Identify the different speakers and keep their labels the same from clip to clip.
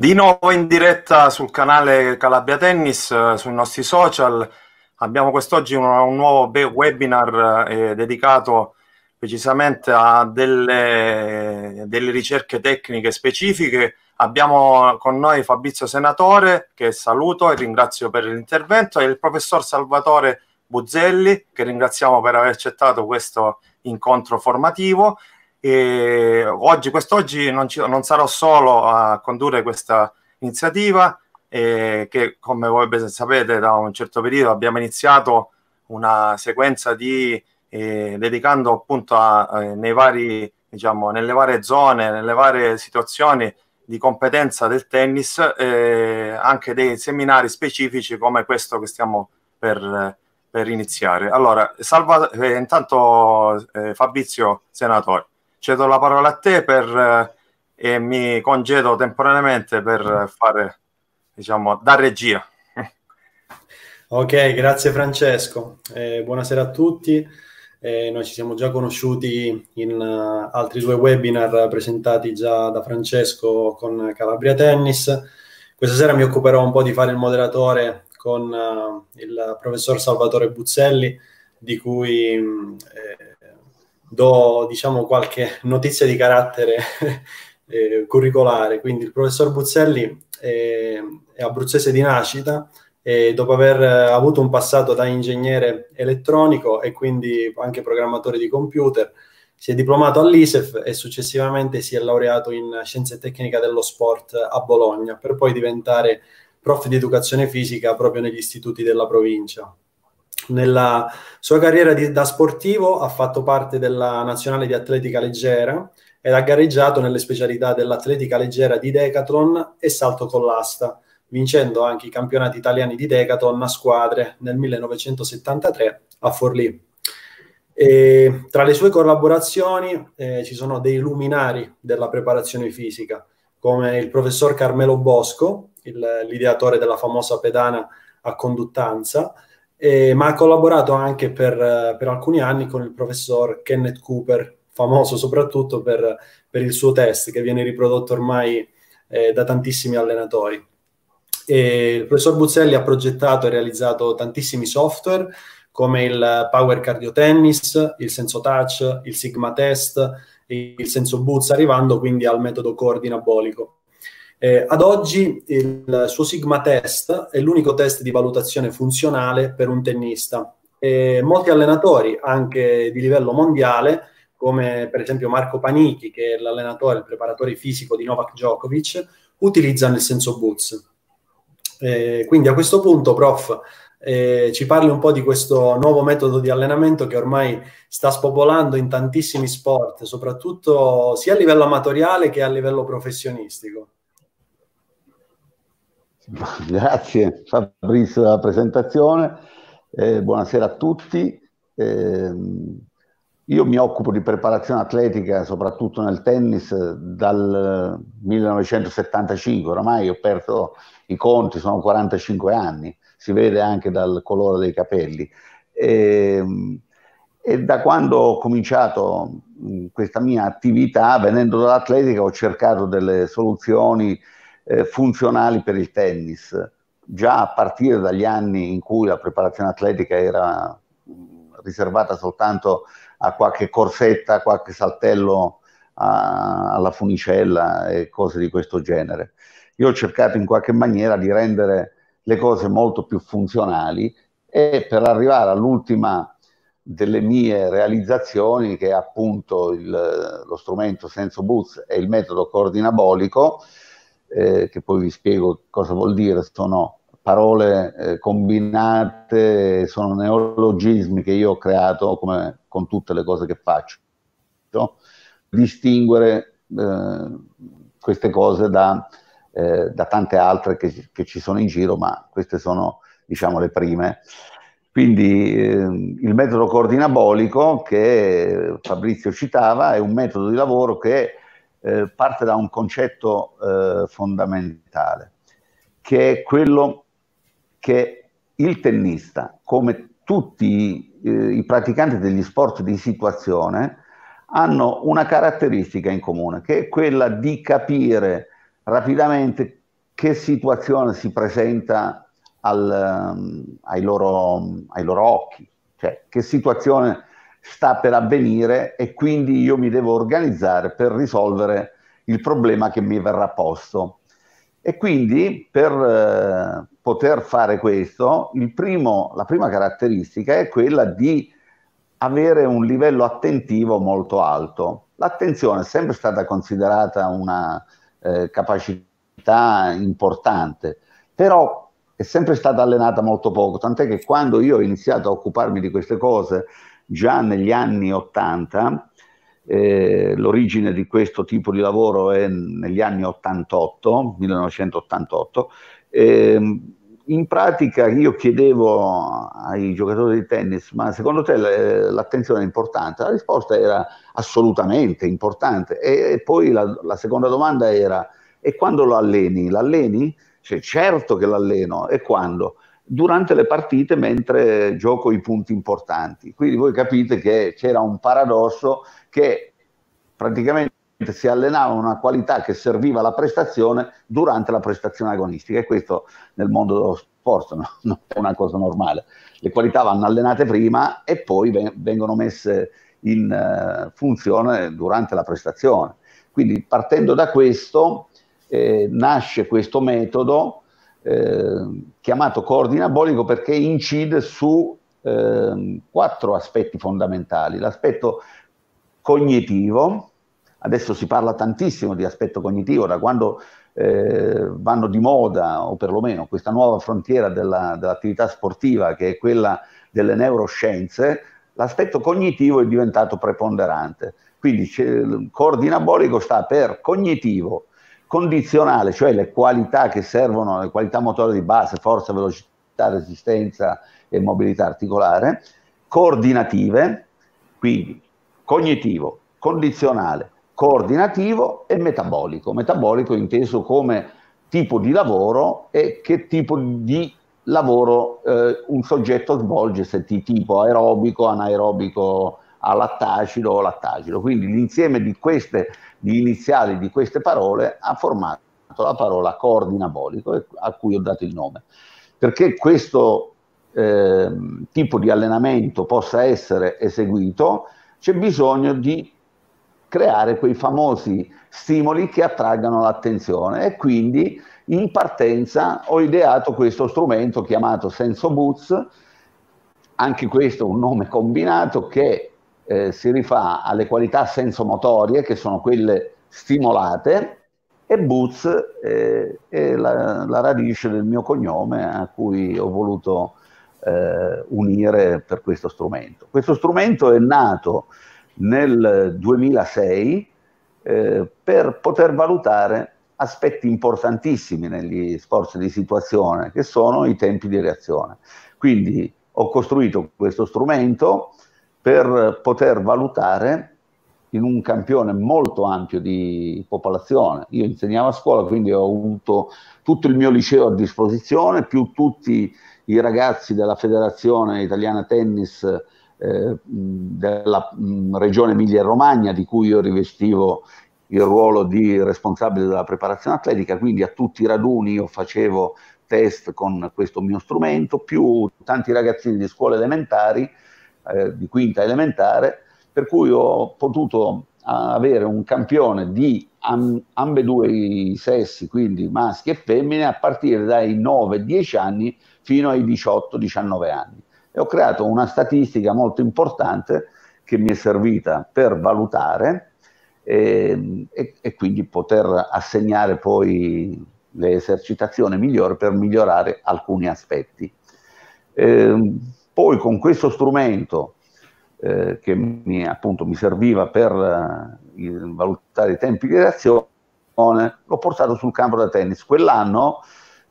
Speaker 1: Di nuovo in diretta sul canale Calabria Tennis, eh, sui nostri social. Abbiamo quest'oggi un, un nuovo webinar eh, eh, dedicato precisamente a delle, delle, ricerche tecniche specifiche. Abbiamo con noi Fabrizio Senatore, che saluto e ringrazio per l'intervento, e il professor Salvatore Buzzelli, che ringraziamo per aver accettato questo incontro formativo. E oggi, quest'oggi, non, ci, non sarò solo a condurre questa iniziativa, eh, che come voi sapete da un certo periodo abbiamo iniziato una sequenza di eh, dedicando appunto a, eh, nei vari, diciamo, nelle varie zone, nelle varie situazioni di competenza del tennis, eh, anche dei seminari specifici come questo che stiamo per, per iniziare. Allora, salva, eh, intanto eh, Fabrizio Senatore cedo la parola a te per, eh, e mi congedo temporaneamente per eh, fare, diciamo, da regia.
Speaker 2: Ok, grazie Francesco. Eh, buonasera a tutti. Eh, noi ci siamo già conosciuti in uh, altri due webinar presentati già da Francesco con Calabria Tennis. Questa sera mi occuperò un po' di fare il moderatore con uh, il professor Salvatore Buzzelli, di cui mm, eh, do diciamo, qualche notizia di carattere eh, curricolare. Quindi il professor Buzzelli è, è abruzzese di nascita e dopo aver avuto un passato da ingegnere elettronico e quindi anche programmatore di computer, si è diplomato all'ISEF e successivamente si è laureato in Scienze Tecniche dello Sport a Bologna, per poi diventare prof di educazione fisica proprio negli istituti della provincia. Nella sua carriera di, da sportivo ha fatto parte della nazionale di atletica leggera ed ha gareggiato nelle specialità dell'atletica leggera di decathlon e salto con l'asta, vincendo anche i campionati italiani di decathlon a squadre nel 1973 a Forlì. E tra le sue collaborazioni eh, ci sono dei luminari della preparazione fisica, come il professor Carmelo Bosco, il, l'ideatore della famosa pedana a conduttanza, eh, ma ha collaborato anche per, per, alcuni anni con il professor Kenneth Cooper, famoso soprattutto per, per il suo test che viene riprodotto ormai eh, da tantissimi allenatori. E il professor Buzzelli ha progettato e realizzato tantissimi software come il Power Cardio Tennis, il Senso Touch, il Sigma Test, il Senso Boots, arrivando quindi al metodo coordinabolico. Eh, ad oggi il suo Sigma Test è l'unico test di valutazione funzionale per un tennista. E molti allenatori, anche di livello mondiale, come per esempio Marco Panichi, che è l'allenatore, il preparatore fisico di Novak Djokovic, utilizzano il senso Boots. Eh, quindi a questo punto, prof, eh, ci parli un po' di questo nuovo metodo di allenamento che ormai sta spopolando in tantissimi sport, soprattutto sia a livello amatoriale che a livello professionistico.
Speaker 3: Grazie Fabrizio della presentazione, eh, buonasera a tutti. Eh, io mi occupo di preparazione atletica, soprattutto nel tennis, dal 1975, oramai ho perso i conti, sono 45 anni, si vede anche dal colore dei capelli. E, ehm, e da quando ho cominciato questa mia attività, venendo dall'atletica, ho cercato delle soluzioni eh, funzionali per il tennis, già a partire dagli anni in cui la preparazione atletica era riservata soltanto a qualche corsetta, a qualche saltello a, alla funicella e cose di questo genere. Io ho cercato in qualche maniera di rendere le cose molto più funzionali e per arrivare all'ultima delle mie realizzazioni che è appunto il, lo strumento senso boots e il metodo coordinabolico eh, che poi vi spiego cosa vuol dire, sono parole eh, combinate, sono neologismi che io ho creato come con tutte le cose che faccio, no? distinguere eh, queste cose da, eh, da tante altre che, che, ci sono in giro, ma queste sono diciamo le prime. Quindi eh, il metodo coordinabolico che Fabrizio citava è un metodo di lavoro che eh, parte da un concetto eh, fondamentale, che è quello che il tennista, come tutti eh, i praticanti degli sport di situazione, hanno una caratteristica in comune, che è quella di capire rapidamente che situazione si presenta al, ehm, ai, loro, ai, loro, occhi, cioè che situazione sta per avvenire e quindi io mi devo organizzare per risolvere il problema che mi verrà posto. E quindi per eh, poter fare questo, primo, la prima caratteristica è quella di avere un livello attentivo molto alto. L'attenzione è sempre stata considerata una eh, capacità importante, però è sempre stata allenata molto poco, tant'è che quando io ho iniziato a occuparmi di queste cose già negli anni 80, eh, l'origine di questo tipo di lavoro è negli anni 88, 1988, eh, in pratica io chiedevo ai giocatori di tennis, ma secondo te eh, l'attenzione è importante? La risposta era assolutamente importante. E, e poi la, la, seconda domanda era, e quando lo alleni? L'alleni? Cioè, certo che l'alleno, e quando? durante le partite mentre gioco i punti importanti. Quindi voi capite che c'era un paradosso che praticamente si allenava una qualità che serviva alla prestazione durante la prestazione agonistica e questo nel mondo dello sport no? non è una cosa normale. Le qualità vanno allenate prima e poi vengono messe in eh, funzione durante la prestazione. Quindi partendo da questo eh, nasce questo metodo Ehm, chiamato coordine abolico perché incide su eh, quattro aspetti fondamentali. L'aspetto cognitivo, adesso si parla tantissimo di aspetto cognitivo da quando eh, vanno di moda, o perlomeno questa nuova frontiera della, dell'attività sportiva che è quella delle neuroscienze, l'aspetto cognitivo è diventato preponderante. Quindi il coordinabolico sta per cognitivo, condizionale, cioè le qualità che servono, le qualità motorie di base, forza, velocità, resistenza e mobilità articolare, coordinative, quindi cognitivo, condizionale, coordinativo e metabolico. Metabolico inteso come tipo di lavoro e che tipo di lavoro eh, un soggetto svolge, se ti tipo aerobico, anaerobico, a lattacilo o lattacilo. Quindi l'insieme di queste di iniziali di queste parole ha formato la parola accordo anabolico a cui ho dato il nome. Perché questo eh, tipo di allenamento possa essere eseguito, c'è bisogno di creare quei famosi stimoli che attraggano l'attenzione e quindi in partenza ho ideato questo strumento chiamato Senso Boots, anche questo un nome combinato che eh, si rifà alle qualità sensomotorie, che sono quelle stimolate, e Boots eh, è la, la, radice del mio cognome a cui ho voluto eh, unire per questo strumento. Questo strumento è nato nel 2006 eh, per poter valutare aspetti importantissimi negli sforzi di situazione, che sono i tempi di reazione. Quindi ho costruito questo strumento per poter valutare in un campione molto ampio di popolazione. Io insegnavo a scuola, quindi ho avuto tutto il mio liceo a disposizione, più tutti i ragazzi della Federazione Italiana Tennis eh, della mh, mm, regione Emilia-Romagna, di cui io rivestivo il ruolo di responsabile della preparazione atletica, quindi a tutti i raduni io facevo test con questo mio strumento, più tanti ragazzini di scuole elementari eh, di quinta elementare, per cui ho potuto ah, avere un campione di ambedue i sessi, quindi maschi e femmine, a partire dai 9-10 anni fino ai 18-19 anni. E ho creato una statistica molto importante che mi è servita per valutare e, ehm, e, e quindi poter assegnare poi le esercitazioni migliori per migliorare alcuni aspetti. Eh, poi con questo strumento eh, che mi, appunto, mi serviva per uh, valutare i tempi di reazione, l'ho portato sul campo da tennis. Quell'anno,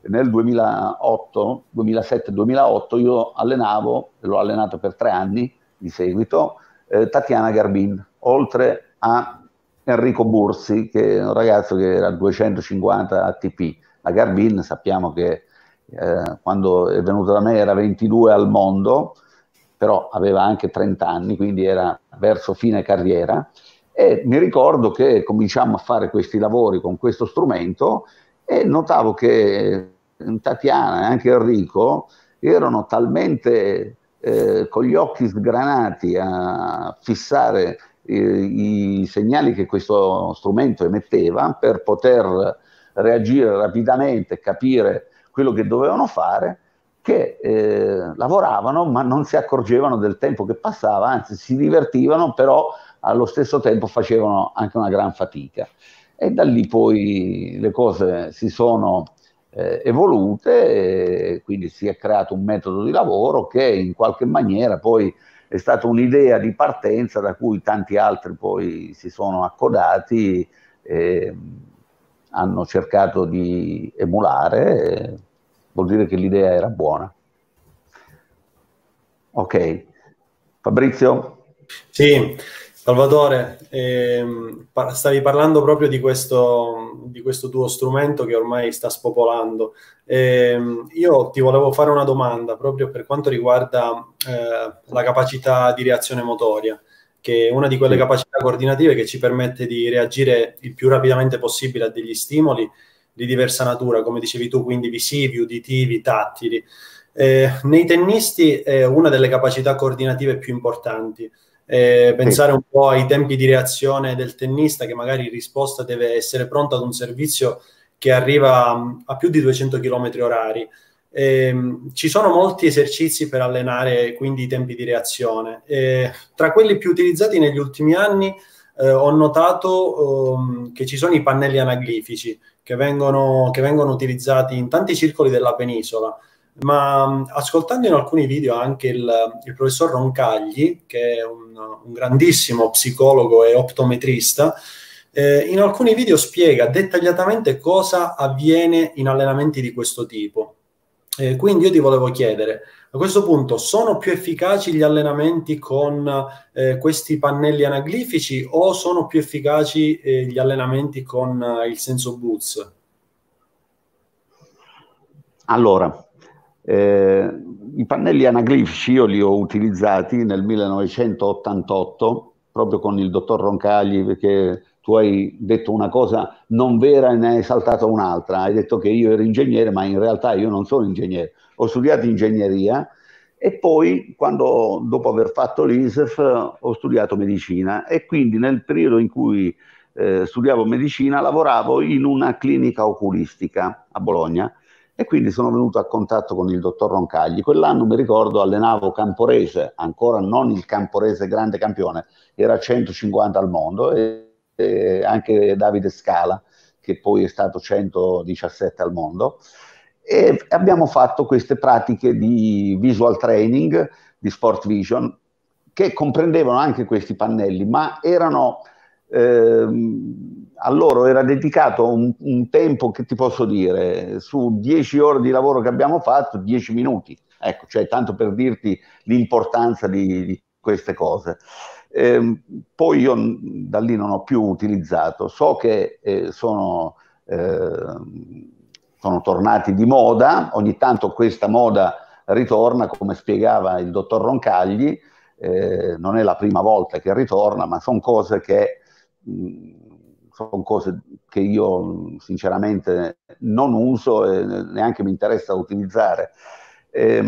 Speaker 3: nel 2008, 2007-2008, io allenavo, l'ho allenato per tre anni di seguito, eh, Tatiana Garbin, oltre a Enrico Bursi, che è un ragazzo che era 250 ATP. La Garbin sappiamo che eh, quando è venuto da me era 22 al mondo, però aveva anche 30 anni, quindi era verso fine carriera, e mi ricordo che cominciamo a fare questi lavori con questo strumento e notavo che eh, Tatiana e anche Enrico erano talmente eh, con gli occhi sgranati a fissare eh, i segnali che questo strumento emetteva per poter reagire rapidamente, capire quello che dovevano fare, che eh, lavoravano ma non si accorgevano del tempo che passava, anzi si divertivano, però allo stesso tempo facevano anche una gran fatica. E da lì poi le cose si sono eh, evolute, quindi si è creato un metodo di lavoro che in qualche maniera poi è stata un'idea di partenza da cui tanti altri poi si sono accodati. Eh, hanno cercato di emulare, vuol dire che l'idea era buona. Ok, Fabrizio? Sì,
Speaker 2: Salvatore, ehm, stavi parlando proprio di questo, di questo, tuo strumento che ormai sta spopolando. Ehm, io ti volevo fare una domanda proprio per quanto riguarda eh, la capacità di reazione motoria che è una di quelle capacità coordinative che ci permette di reagire il più rapidamente possibile a degli stimoli di diversa natura, come dicevi tu, quindi visivi, uditivi, tattili. Eh, nei tennisti è una delle capacità coordinative più importanti. Eh, pensare un po' ai tempi di reazione del tennista che magari in risposta deve essere pronto ad un servizio che arriva mm, a più di 200 km orari. Eh, ci sono molti esercizi per allenare quindi i tempi di reazione. Eh, tra quelli più utilizzati negli ultimi anni eh, ho notato um, che ci sono i pannelli anaglifici che vengono, che vengono utilizzati in tanti circoli della penisola. Ma mm, ascoltando in alcuni video anche il, il professor Roncagli, che è un, un grandissimo psicologo e optometrista, eh, in alcuni video spiega dettagliatamente cosa avviene in allenamenti di questo tipo eh, quindi io ti volevo chiedere, a questo punto sono più efficaci gli allenamenti con eh, questi pannelli anaglifici o sono più efficaci eh, gli allenamenti con eh, il senso Boots?
Speaker 3: Allora, eh, i pannelli anaglifici io li ho utilizzati nel 1988 proprio con il dottor Roncagli che tu hai detto una cosa non vera e ne hai saltata un'altra, hai detto che io ero ingegnere, ma in realtà io non sono ingegnere, ho studiato ingegneria e poi quando, dopo aver fatto l'ISEF ho studiato medicina e quindi nel periodo in cui eh, studiavo medicina lavoravo in una clinica oculistica a Bologna e quindi sono venuto a contatto con il dottor Roncagli. Quell'anno mi ricordo allenavo Camporese, ancora non il Camporese grande campione, era 150 al mondo. E eh, anche Davide Scala, che poi è stato 117 al mondo. E abbiamo fatto queste pratiche di visual training, di sport vision, che comprendevano anche questi pannelli, ma erano, ehm, a loro era dedicato un, un, tempo che ti posso dire, su 10 ore di lavoro che abbiamo fatto, 10 minuti. Ecco, cioè tanto per dirti l'importanza di, di queste cose. Eh, poi io da lì non ho più utilizzato, so che eh, sono, ehm, sono tornati di moda, ogni tanto questa moda ritorna, come spiegava il dottor Roncagli, eh, non è la prima volta che ritorna, ma sono cose che sono cose che io sinceramente non uso e neanche mi interessa utilizzare. Eh,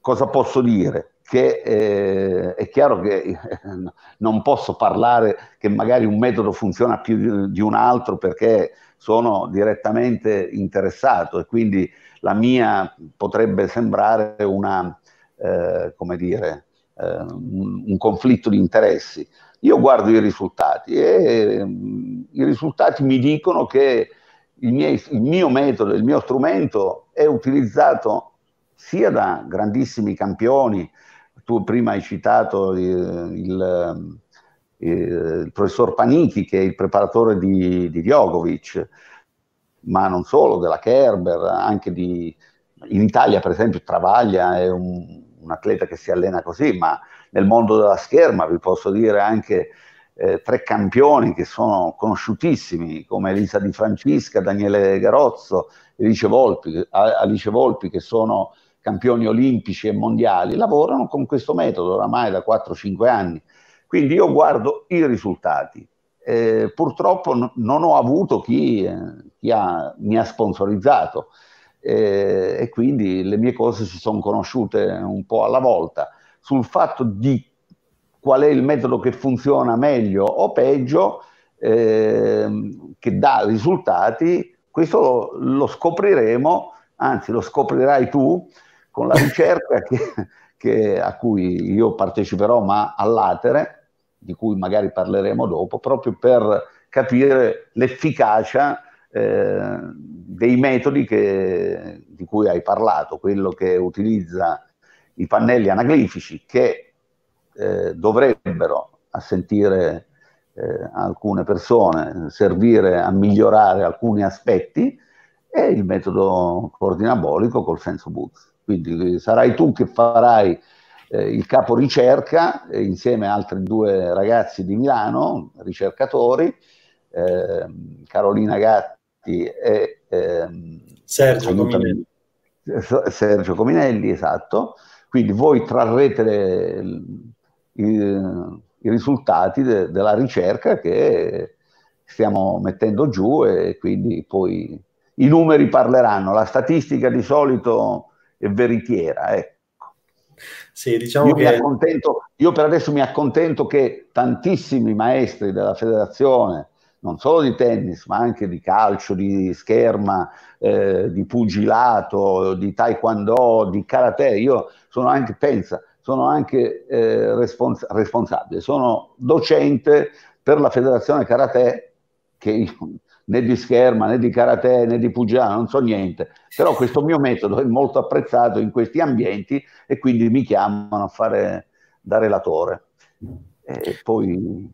Speaker 3: cosa posso dire? che eh, è chiaro che eh, non posso parlare che magari un metodo funziona più di un altro perché sono direttamente interessato e quindi la mia potrebbe sembrare una, eh, come dire, eh, un, un, conflitto di interessi. Io guardo i risultati e mm, i risultati mi dicono che il, miei, il mio metodo, il mio strumento è utilizzato sia da grandissimi campioni, tu prima hai citato eh, il, il, eh, il professor Panichi che è il preparatore di, di Djokovic, ma non solo, della Kerber, anche di, in Italia per esempio Travaglia è un, un, atleta che si allena così, ma nel mondo della scherma vi posso dire anche eh, tre campioni che sono conosciutissimi come Elisa Di Francisca, Daniele Garozzo, Alice Volpi, Alice Volpi che sono campioni olimpici e mondiali, lavorano con questo metodo oramai da 4-5 anni. Quindi io guardo i risultati. Eh, purtroppo n- non ho avuto chi, eh, chi ha, mi ha sponsorizzato eh, e quindi le mie cose si sono conosciute un po' alla volta. Sul fatto di qual è il metodo che funziona meglio o peggio, ehm, che dà risultati, questo lo, lo scopriremo, anzi lo scoprirai tu con la ricerca che, che a cui io parteciperò, ma all'atere, di cui magari parleremo dopo, proprio per capire l'efficacia eh, dei metodi che, di cui hai parlato, quello che utilizza i pannelli anaglifici che eh, dovrebbero, a sentire eh, alcune persone, servire a migliorare alcuni aspetti, e il metodo coordinabolico col senso Booth. Quindi eh, sarai tu che farai eh, il capo ricerca eh, insieme a altri due ragazzi di Milano, ricercatori, ehm, Carolina Gatti e ehm, Sergio Cominelli. Sergio Cominelli, esatto. Quindi voi trarrete le, i, i, risultati de, della ricerca che stiamo mettendo giù e quindi poi i numeri parleranno. La statistica di solito veritiera. Ecco. Sì, diciamo io, che... io per adesso mi accontento che tantissimi maestri della federazione, non solo di tennis, ma anche di calcio, di scherma, eh, di pugilato, di taekwondo, di karate, io sono anche, pensa, sono anche eh, respons- responsabile, sono docente per la federazione karate che io né di scherma, né di karate, né di pugilato, non so niente, però questo mio metodo è molto apprezzato in questi ambienti e quindi mi chiamano a fare da relatore. E poi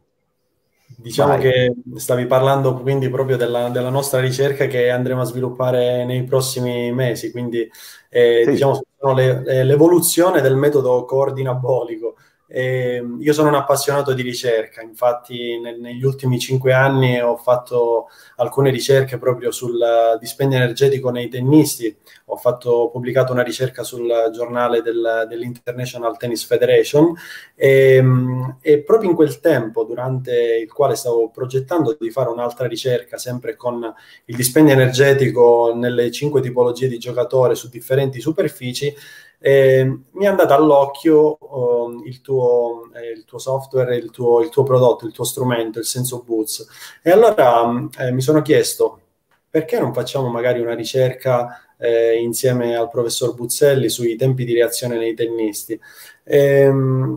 Speaker 3: Diciamo Vai. che
Speaker 2: stavi parlando quindi proprio della, della, nostra ricerca che andremo a sviluppare nei prossimi mesi, quindi eh, sì. diciamo, le, eh, l'evoluzione del metodo coordinabolico, e ehm, io sono un appassionato di ricerca, infatti nel, negli ultimi cinque anni ho fatto alcune ricerche proprio sul dispendio energetico nei tennisti, ho, fatto, ho pubblicato una ricerca sul giornale del, dell'International Tennis Federation e, ehm, e, proprio in quel tempo, durante il quale stavo progettando di fare un'altra ricerca, sempre con il dispendio energetico nelle cinque tipologie di giocatore su differenti superfici, eh, mi è andato all'occhio um, il, tuo, eh, il, tuo, software, il tuo, il tuo, prodotto, il tuo strumento, il senso Boots. E allora mm, eh, mi sono chiesto perché non facciamo magari una ricerca eh, insieme al professor Buzzelli sui tempi di reazione nei tennisti. Ehm,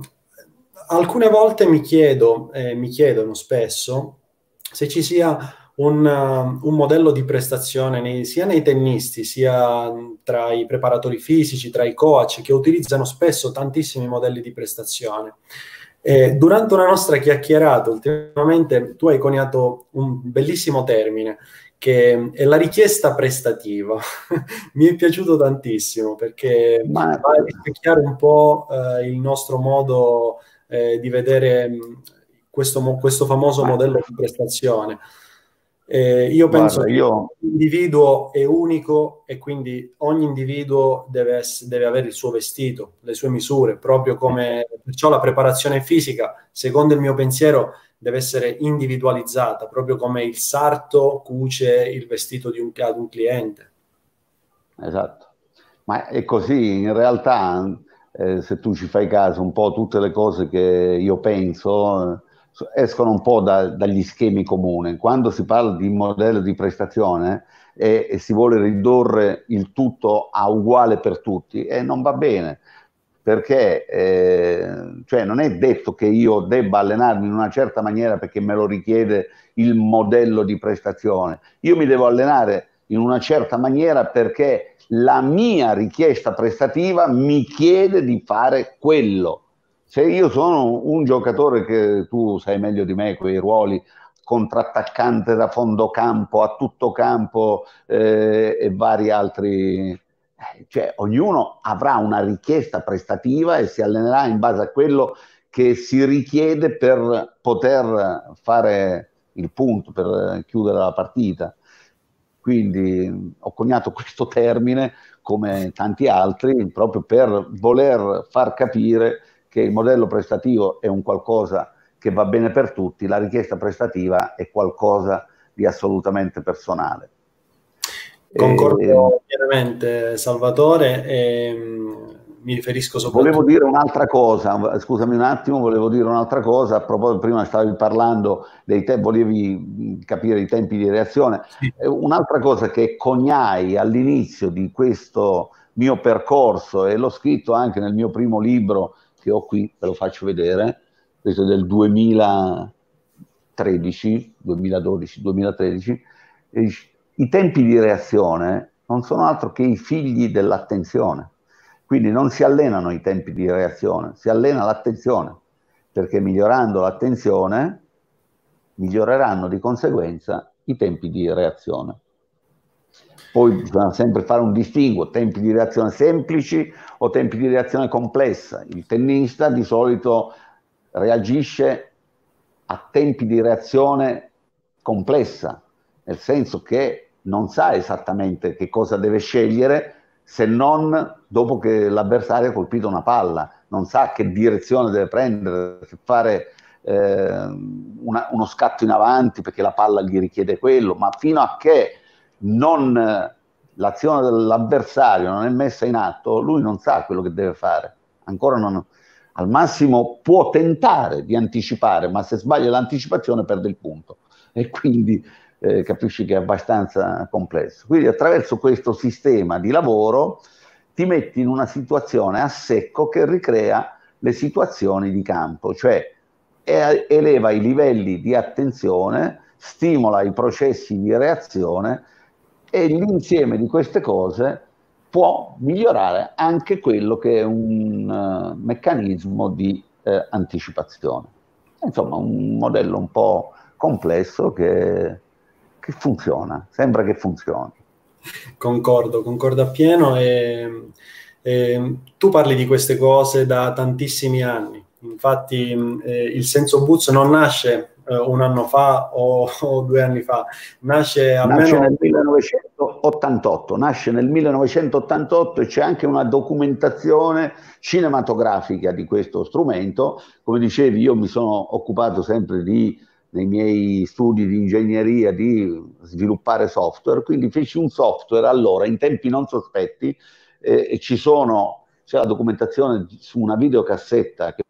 Speaker 2: alcune volte mi chiedo, eh, mi chiedono spesso, se ci sia un, eh, un modello di prestazione nei, sia nei tennisti, sia mm, tra i preparatori fisici, tra i coach, che utilizzano spesso tantissimi modelli di prestazione. Eh, durante una nostra chiacchierata ultimamente tu hai coniato un bellissimo termine che mm, è la richiesta prestativa. Mi è piaciuto tantissimo perché Ma... va a rispecchiare un po' eh, il nostro modo eh, di vedere mm, questo, questo famoso Ma... modello di prestazione. Eh, io penso Guarda, che l'individuo è unico e quindi ogni individuo deve, essere, deve, avere il suo vestito, le sue misure, proprio come perciò la preparazione fisica, secondo il mio pensiero, deve essere individualizzata, proprio come il sarto cuce il vestito di un, ad un cliente.
Speaker 3: Esatto, ma è così, in realtà eh, se tu ci fai caso un po' tutte le cose che io penso eh, escono un po' da, dagli schemi comuni. Quando si parla di modello di prestazione e, e si vuole ridurre il tutto a uguale per tutti, eh, non va bene, perché eh, cioè non è detto che io debba allenarmi in una certa maniera perché me lo richiede il modello di prestazione. Io mi devo allenare in una certa maniera perché la mia richiesta prestativa mi chiede di fare quello se io sono un giocatore che tu sai meglio di me, quei ruoli contrattaccante da fondo campo a tutto campo eh, e vari altri eh, cioè ognuno avrà una richiesta prestativa e si allenerà in base a quello che si richiede per poter fare il punto, per chiudere la partita. Quindi ho coniato questo termine, come tanti altri, proprio per voler far capire che il modello prestativo è un qualcosa che va bene per tutti, la richiesta prestativa è qualcosa di assolutamente personale. Concordo ehm,
Speaker 2: pienamente, Salvatore. Ehm, mi riferisco soprattutto. Volevo dire
Speaker 3: un'altra cosa, scusami un attimo, volevo dire un'altra cosa. A proposito, prima stavi parlando dei tempi, volevi capire i tempi di reazione. Sì. Eh, un'altra cosa che cognai all'inizio di questo mio percorso, e l'ho scritto anche nel mio primo libro che ho qui, ve lo faccio vedere, questo è del 2013, 2012, 2013, i tempi di reazione non sono altro che i figli dell'attenzione, quindi non si allenano i tempi di reazione, si allena l'attenzione, perché migliorando l'attenzione miglioreranno di conseguenza i tempi di reazione. Poi bisogna sempre fare un distinguo, tempi di reazione semplici o tempi di reazione complessa. Il tennista di solito reagisce a tempi di reazione complessa, nel senso che non sa esattamente che cosa deve scegliere se non dopo che l'avversario ha colpito una palla, non sa che direzione deve prendere, se fare eh, una, uno scatto in avanti perché la palla gli richiede quello, ma fino a che non l'azione dell'avversario non è messa in atto, lui non sa quello che deve fare. Ancora non, al massimo può tentare di anticipare, ma se sbaglia l'anticipazione perde il punto. E quindi eh, capisci che è abbastanza complesso. Quindi attraverso questo sistema di lavoro ti metti in una situazione a secco che ricrea le situazioni di campo, cioè eleva i livelli di attenzione, stimola i processi di reazione e l'insieme di queste cose può migliorare anche quello che è un uh, meccanismo di eh, anticipazione. Insomma, un modello un po' complesso che, che funziona, sembra che funzioni.
Speaker 2: Concordo, concordo appieno. E, e, tu parli di queste cose da tantissimi anni, infatti eh, il senso Boots non nasce eh, un anno fa o, o, due anni fa, nasce almeno... Nasce nel
Speaker 3: 1988, nasce nel 1988 e c'è anche una documentazione cinematografica di questo strumento. Come dicevi, io mi sono occupato sempre di nei miei studi di ingegneria di sviluppare software, quindi feci un software allora in tempi non sospetti eh, e ci sono, c'è la documentazione su una videocassetta che,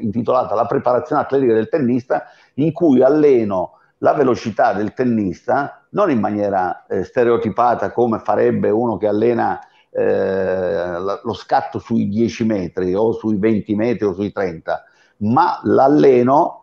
Speaker 3: intitolata La preparazione atletica del tennista in cui alleno la velocità del tennista non in maniera eh, stereotipata come farebbe uno che allena eh, lo scatto sui 10 metri o sui 20 metri o sui 30, ma l'alleno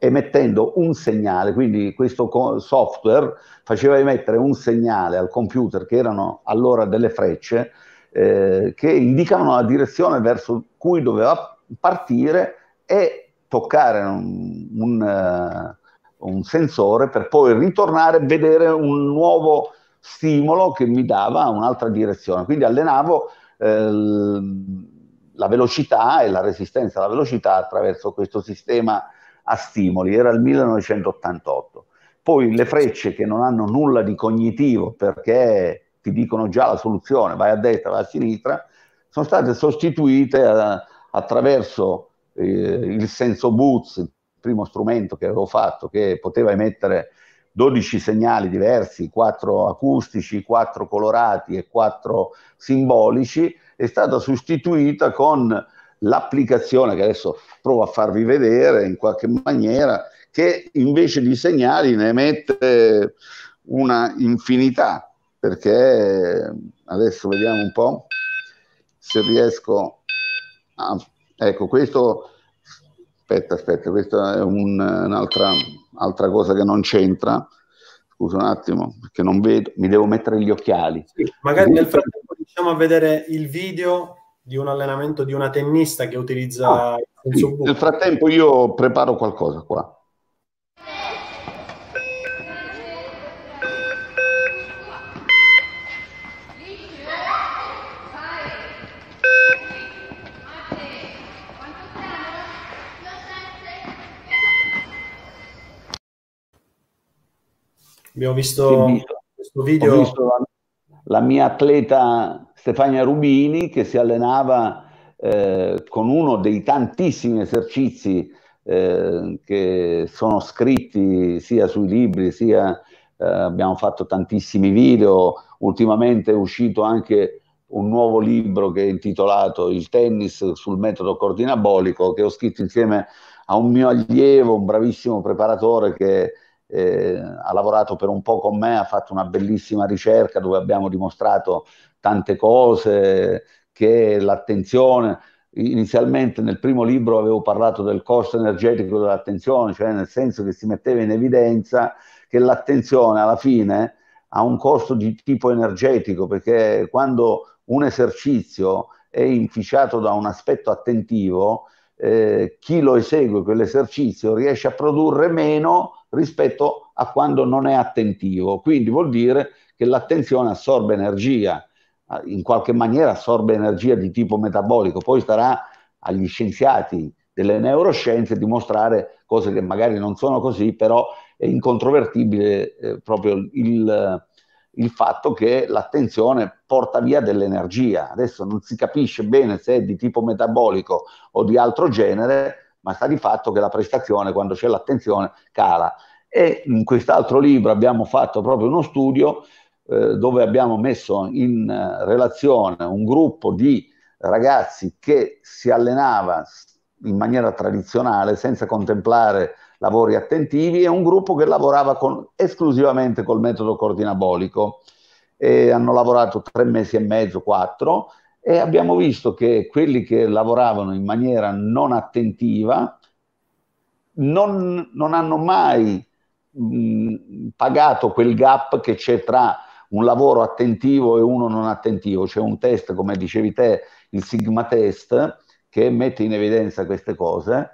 Speaker 3: emettendo un segnale, quindi questo software faceva emettere un segnale al computer che erano allora delle frecce eh, che indicavano la direzione verso cui doveva partire e toccare un, un, eh, un sensore per poi ritornare e vedere un nuovo stimolo che mi dava un'altra direzione. Quindi allenavo eh, la velocità e la resistenza alla velocità attraverso questo sistema a stimoli, era il 1988. Poi le frecce che non hanno nulla di cognitivo perché ti dicono già la soluzione, vai a destra, vai a sinistra, sono state sostituite eh, attraverso eh, il senso Boots, il primo strumento che avevo fatto, che poteva emettere 12 segnali diversi, 4 acustici, 4 colorati e 4 simbolici, è stata sostituita con l'applicazione che adesso provo a farvi vedere in qualche maniera, che invece di segnali ne emette una infinità, perché adesso vediamo un po' se riesco a Ecco, questo, aspetta, aspetta, questa è un, un'altra cosa che non c'entra. Scusa un attimo, perché non vedo, mi devo mettere gli occhiali. Sì,
Speaker 2: magari nel frattempo riusciamo a vedere il video di un allenamento di una tennista
Speaker 3: che utilizza... Ah, sì. Nel frattempo io preparo qualcosa qua. Abbiamo visto, visto. questo video. Ho visto la, la, mia atleta Stefania Rubini che si allenava eh, con uno dei tantissimi esercizi eh, che sono scritti sia sui libri sia eh, abbiamo fatto tantissimi video. Ultimamente è uscito anche un nuovo libro che è intitolato Il tennis sul metodo coordinabolico che ho scritto insieme a un mio allievo, un bravissimo preparatore che eh, ha lavorato per un po' con me, ha fatto una bellissima ricerca dove abbiamo dimostrato tante cose, che l'attenzione, inizialmente nel primo libro avevo parlato del costo energetico dell'attenzione, cioè nel senso che si metteva in evidenza che l'attenzione alla fine ha un costo di tipo energetico, perché quando un esercizio è inficiato da un aspetto attentivo, eh, chi lo esegue quell'esercizio riesce a produrre meno rispetto a quando non è attentivo. Quindi vuol dire che l'attenzione assorbe energia, eh, in qualche maniera assorbe energia di tipo metabolico, poi starà agli scienziati delle neuroscienze dimostrare cose che magari non sono così, però è incontrovertibile eh, proprio il, eh, il fatto che l'attenzione porta via dell'energia. Adesso non si capisce bene se è di tipo metabolico o di altro genere, ma sta di fatto che la prestazione, quando c'è l'attenzione, cala. E in quest'altro libro abbiamo fatto proprio uno studio eh, dove abbiamo messo in eh, relazione un gruppo di ragazzi che si allenava in maniera tradizionale, senza contemplare lavori attentivi, e un gruppo che lavorava con, esclusivamente col metodo coordinabolico. E hanno lavorato tre mesi e mezzo, quattro, e abbiamo visto che quelli che lavoravano in maniera non attentiva non, non hanno mai mh, pagato quel gap che c'è tra un lavoro attentivo e uno non attentivo. C'è un test, come dicevi te, il Sigma Test, che mette in evidenza queste cose,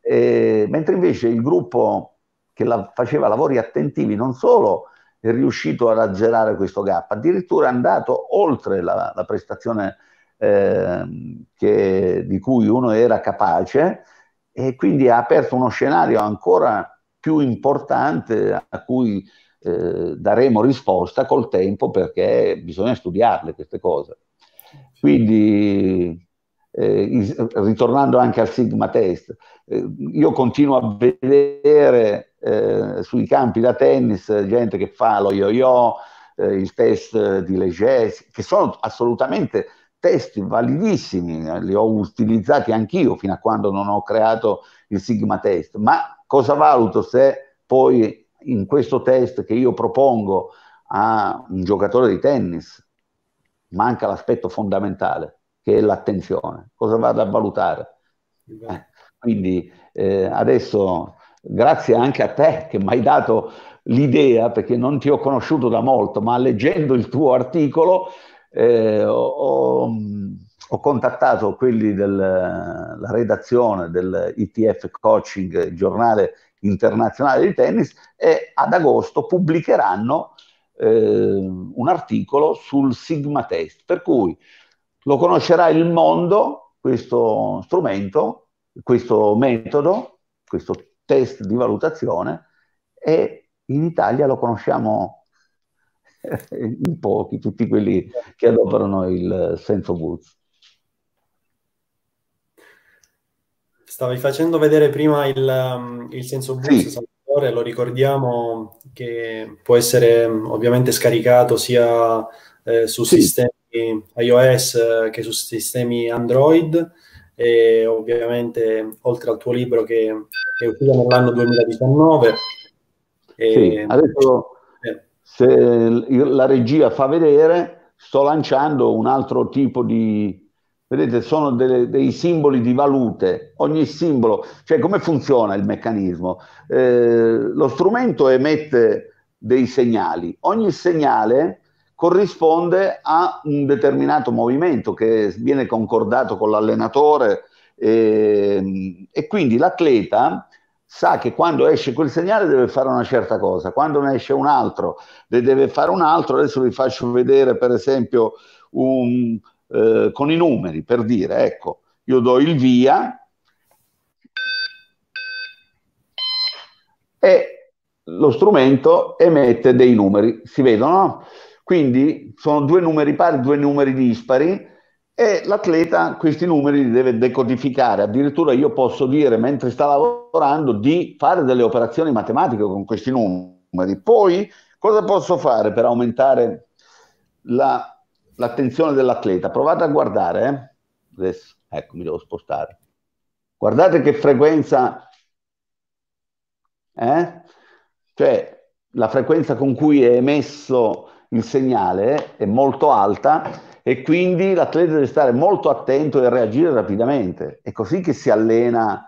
Speaker 3: e, mentre invece il gruppo che la, faceva lavori attentivi non solo è riuscito ad azzerare questo gap, addirittura è andato oltre la, la prestazione Ehm, che, di cui uno era capace e quindi ha aperto uno scenario ancora più importante a cui eh, daremo risposta col tempo perché bisogna studiarle queste cose. Quindi, eh, ritornando anche al Sigma Test, eh, io continuo a vedere eh, sui campi da tennis gente che fa lo yo-yo, eh, il test di Leger, che sono assolutamente testi validissimi, li ho utilizzati anch'io fino a quando non ho creato il Sigma test, ma cosa valuto se poi in questo test che io propongo a un giocatore di tennis manca l'aspetto fondamentale che è l'attenzione, cosa vado a valutare? Eh, quindi eh, adesso grazie anche a te che mi hai dato l'idea, perché non ti ho conosciuto da molto, ma leggendo il tuo articolo eh, ho, ho, ho, contattato quelli della redazione dell'ITF Coaching, il giornale internazionale di tennis, e ad agosto pubblicheranno eh, un articolo sul Sigma Test, per cui lo conoscerà il mondo questo strumento, questo metodo, questo test di valutazione e in Italia lo conosciamo in pochi, tutti quelli che adoperano il senso Woods.
Speaker 2: Stavi facendo vedere prima il, um, il senso Woods, sì. lo ricordiamo che può essere um, ovviamente scaricato sia eh, su sì. sistemi iOS eh, che su sistemi Android e ovviamente oltre al tuo libro che è uscito nell'anno 2019. E... Sì, adesso
Speaker 3: se la regia fa vedere, sto lanciando un altro tipo di... Vedete, sono delle, dei simboli di valute, ogni simbolo, cioè come funziona il meccanismo? Eh, lo strumento emette dei segnali, ogni segnale corrisponde a un determinato movimento che viene concordato con l'allenatore eh, e quindi l'atleta sa che quando esce quel segnale deve fare una certa cosa, quando ne esce un altro ne deve fare un altro, adesso vi faccio vedere per esempio un, eh, con i numeri per dire, ecco, io do il via e lo strumento emette dei numeri, si vedono? Quindi sono due numeri pari, due numeri dispari, e l'atleta questi numeri li deve decodificare. Addirittura io posso dire, mentre sta lavorando, di fare delle operazioni matematiche con questi numeri. Poi cosa posso fare per aumentare la, l'attenzione dell'atleta? Provate a guardare, eh? adesso, ecco, mi devo spostare. Guardate che frequenza, eh? cioè la frequenza con cui è emesso il segnale è molto alta e quindi l'atleta deve stare molto attento e reagire rapidamente. È così che si allena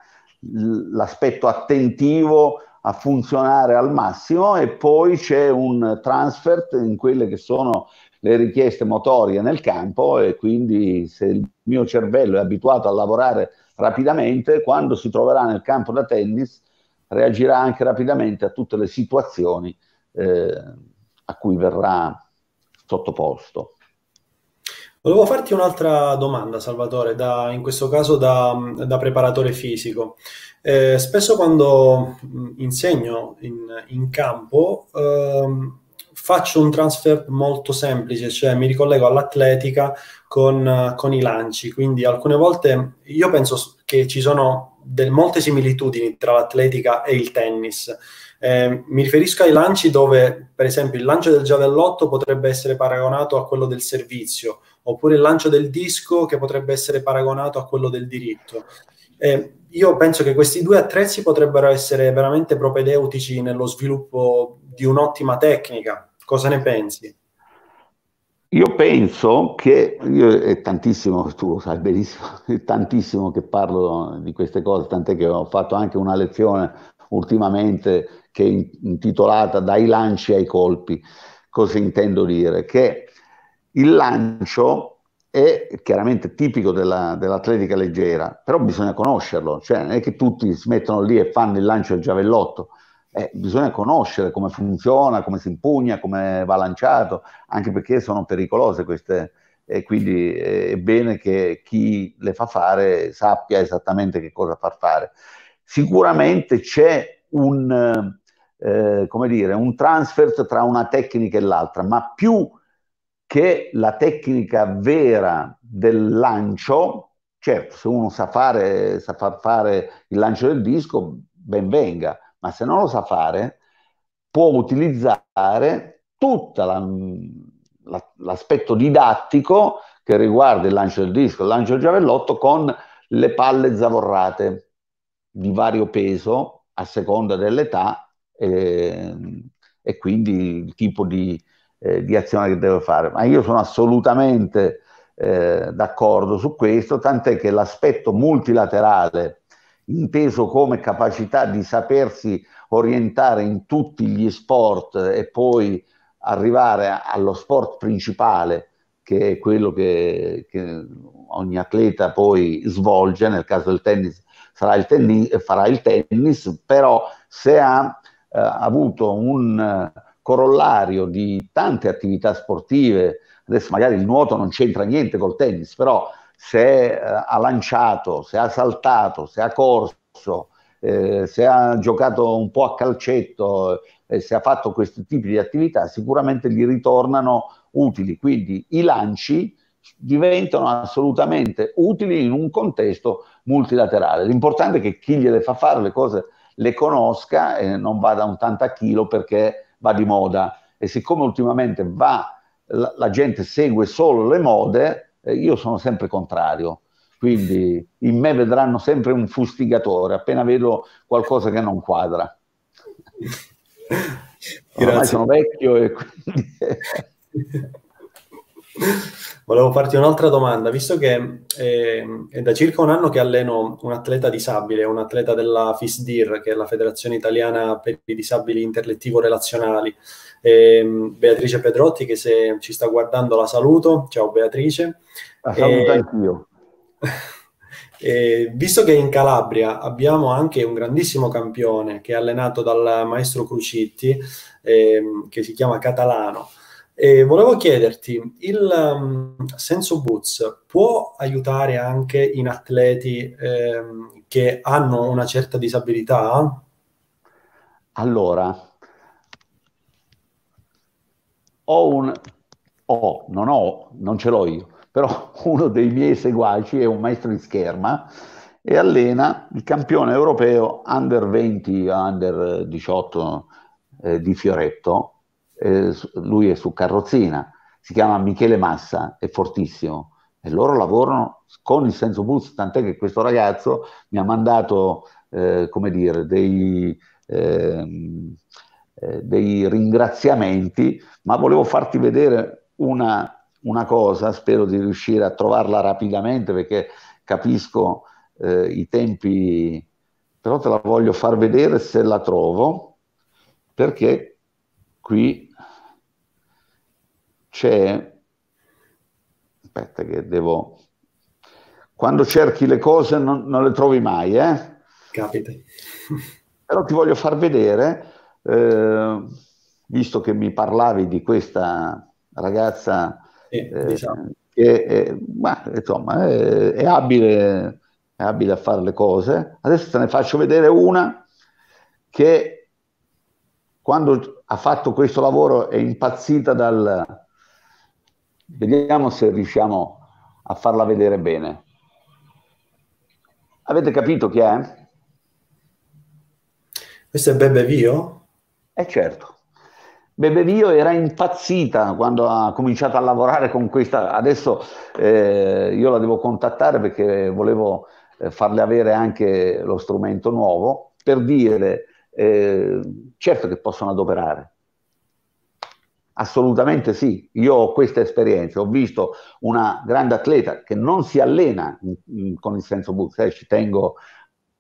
Speaker 3: l'aspetto attentivo a funzionare al massimo e poi c'è un transfer in quelle che sono le richieste motorie nel campo e quindi se il mio cervello è abituato a lavorare rapidamente, quando si troverà nel campo da tennis reagirà anche rapidamente a tutte le situazioni eh, a cui verrà sottoposto.
Speaker 2: Volevo farti un'altra domanda, Salvatore, da, in questo caso da, da preparatore fisico. Eh, spesso quando mm, insegno in, in campo eh, faccio un transfer molto semplice, cioè mi ricollego all'atletica con, con i lanci, quindi alcune volte io penso che ci sono del, molte similitudini tra l'atletica e il tennis. Eh, mi riferisco ai lanci dove, per esempio, il lancio del giavellotto potrebbe essere paragonato a quello del servizio oppure il lancio del disco che potrebbe essere paragonato a quello del diritto. Eh, io penso che questi due attrezzi potrebbero essere veramente propedeutici nello sviluppo di un'ottima tecnica. Cosa ne pensi?
Speaker 3: Io penso che, io è tantissimo, tu lo sai benissimo, è tantissimo che parlo di queste cose, tant'è che ho fatto anche una lezione ultimamente che è intitolata Dai lanci ai colpi. Cosa intendo dire? Che il lancio è chiaramente tipico della, dell'atletica leggera, però bisogna conoscerlo, cioè non è che tutti si mettono lì e fanno il lancio al giavellotto, eh, bisogna conoscere come funziona, come si impugna, come va lanciato, anche perché sono pericolose queste, e quindi eh, è bene che chi le fa fare sappia esattamente che cosa far fare. Sicuramente c'è un, eh, come dire, un transfer tra una tecnica e l'altra, ma più che la tecnica vera del lancio, certo, se uno sa fare, sa far fare il lancio del disco, ben venga, ma se non lo sa fare, può utilizzare tutto la, la, l'aspetto didattico che riguarda il lancio del disco, il lancio del giavellotto con le palle zavorrate di vario peso a seconda dell'età e, ehm, e quindi il tipo di, eh, di azione che deve fare. Ma io sono assolutamente eh, d'accordo su questo, tant'è che l'aspetto multilaterale, inteso come capacità di sapersi orientare in tutti gli sport e poi arrivare allo sport principale, che è quello che, che ogni atleta poi svolge, nel caso del tennis sarà il tennis, farà il tennis, però se ha eh, avuto un corollario di tante attività sportive, adesso magari il nuoto non c'entra niente col tennis, però se eh, ha lanciato, se ha saltato, se ha corso, eh, se ha giocato un po' a calcetto, eh, se ha fatto questi tipi di attività, sicuramente gli ritornano utili. Quindi i lanci diventano assolutamente utili in un contesto multilaterale. L'importante è che chi gliele fa fare le cose le conosca e non vada un tanto a chilo perché va di moda e siccome ultimamente va, la, la gente segue solo le mode, eh, io sono sempre contrario. Quindi in me vedranno sempre un fustigatore appena vedo qualcosa che non quadra. Grazie. Ormai sono vecchio e quindi...
Speaker 2: Volevo farti un'altra domanda, visto che eh, è da circa un anno che alleno un atleta disabile, un atleta della FISDIR, che è la Federazione Italiana per i Disabili Interlettivo relazionali Eh, Beatrice Pedrotti, che se ci sta guardando la saluto. Ciao Beatrice. La saluto eh, anch'io. Eh, visto che in Calabria abbiamo anche un grandissimo campione che è allenato dal maestro Crucitti, eh, che si chiama Catalano, e volevo chiederti, il um, senso boots può aiutare anche in atleti ehm, che hanno una certa disabilità? Allora,
Speaker 3: ho un... Oh, non ho, non ce l'ho io, però uno dei miei seguaci è un maestro di scherma e allena il campione europeo under 20, under 18 eh, di Fioretto, eh, lui è su carrozzina, si chiama Michele Massa, è fortissimo e loro lavorano con il senso bus, tant'è che questo ragazzo mi ha mandato, eh, come dire, dei, ehm, eh, dei, ringraziamenti, ma volevo farti vedere una, una, cosa, spero di riuscire a trovarla rapidamente perché capisco eh, i tempi, però te la voglio far vedere se la trovo, perché qui c'è aspetta che devo quando cerchi le cose non, non le trovi mai eh? capita però ti voglio far vedere eh, visto che mi parlavi di questa ragazza eh, diciamo. che è, ma, insomma è, eh, è, abile, è abile a fare le cose adesso te ne faccio vedere una che quando ha fatto questo lavoro, è impazzita dal... Vediamo se riusciamo a farla vedere bene. Avete capito chi è? Questo è Bebe Vio? Eh certo. Bebe Vio era impazzita quando ha cominciato a lavorare con questa... Adesso eh, io la devo contattare perché volevo eh, farle avere anche lo strumento nuovo per dire eh, certo che possono adoperare. Assolutamente sì, io ho questa esperienza, ho visto una grande atleta che non si allena in, in, con il senso book, eh, ci tengo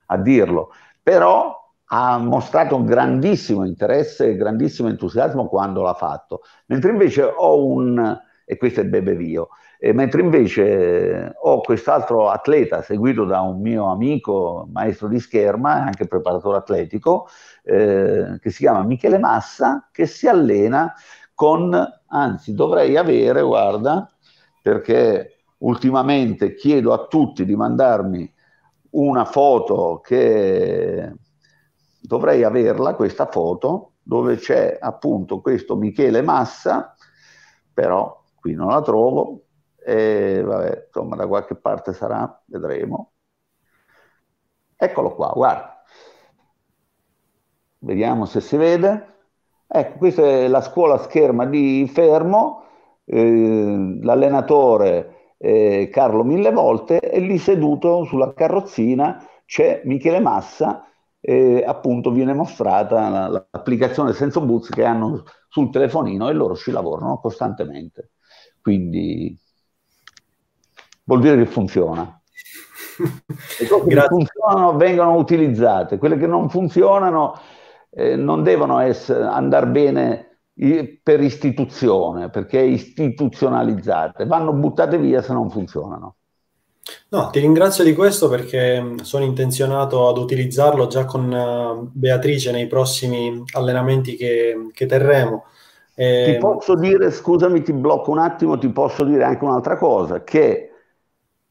Speaker 3: a dirlo, però ha mostrato un grandissimo interesse e grandissimo entusiasmo quando l'ha fatto, mentre invece ho un, e questo è il bebevio, e eh, mentre invece eh, ho quest'altro atleta seguito da un mio amico maestro di scherma, anche preparatore atletico, eh, che si chiama Michele Massa, che si allena con, anzi dovrei avere, guarda, perché ultimamente chiedo a tutti di mandarmi una foto che dovrei averla, questa foto, dove c'è appunto questo Michele Massa, però qui non la trovo, e vabbè, insomma da qualche parte sarà, vedremo. Eccolo qua, guarda. Vediamo se si vede. Ecco, questa è la scuola scherma di Fermo, eh, l'allenatore eh, Carlo Mille Volte e lì seduto sulla carrozzina c'è Michele Massa e appunto viene mostrata l'applicazione senso boots che hanno sul telefonino e loro ci lavorano costantemente. Quindi vuol dire che funziona. Le cose Grazie. che funzionano vengono utilizzate, quelle che non funzionano eh, non devono andare bene per istituzione, perché istituzionalizzate, vanno buttate via se non funzionano.
Speaker 2: No, ti ringrazio di questo perché mm, sono intenzionato ad utilizzarlo già con eh, Beatrice nei prossimi allenamenti che, che terremo. E...
Speaker 3: Ti ehm, posso dire, scusami, ti blocco un attimo, ti posso dire anche un'altra cosa, che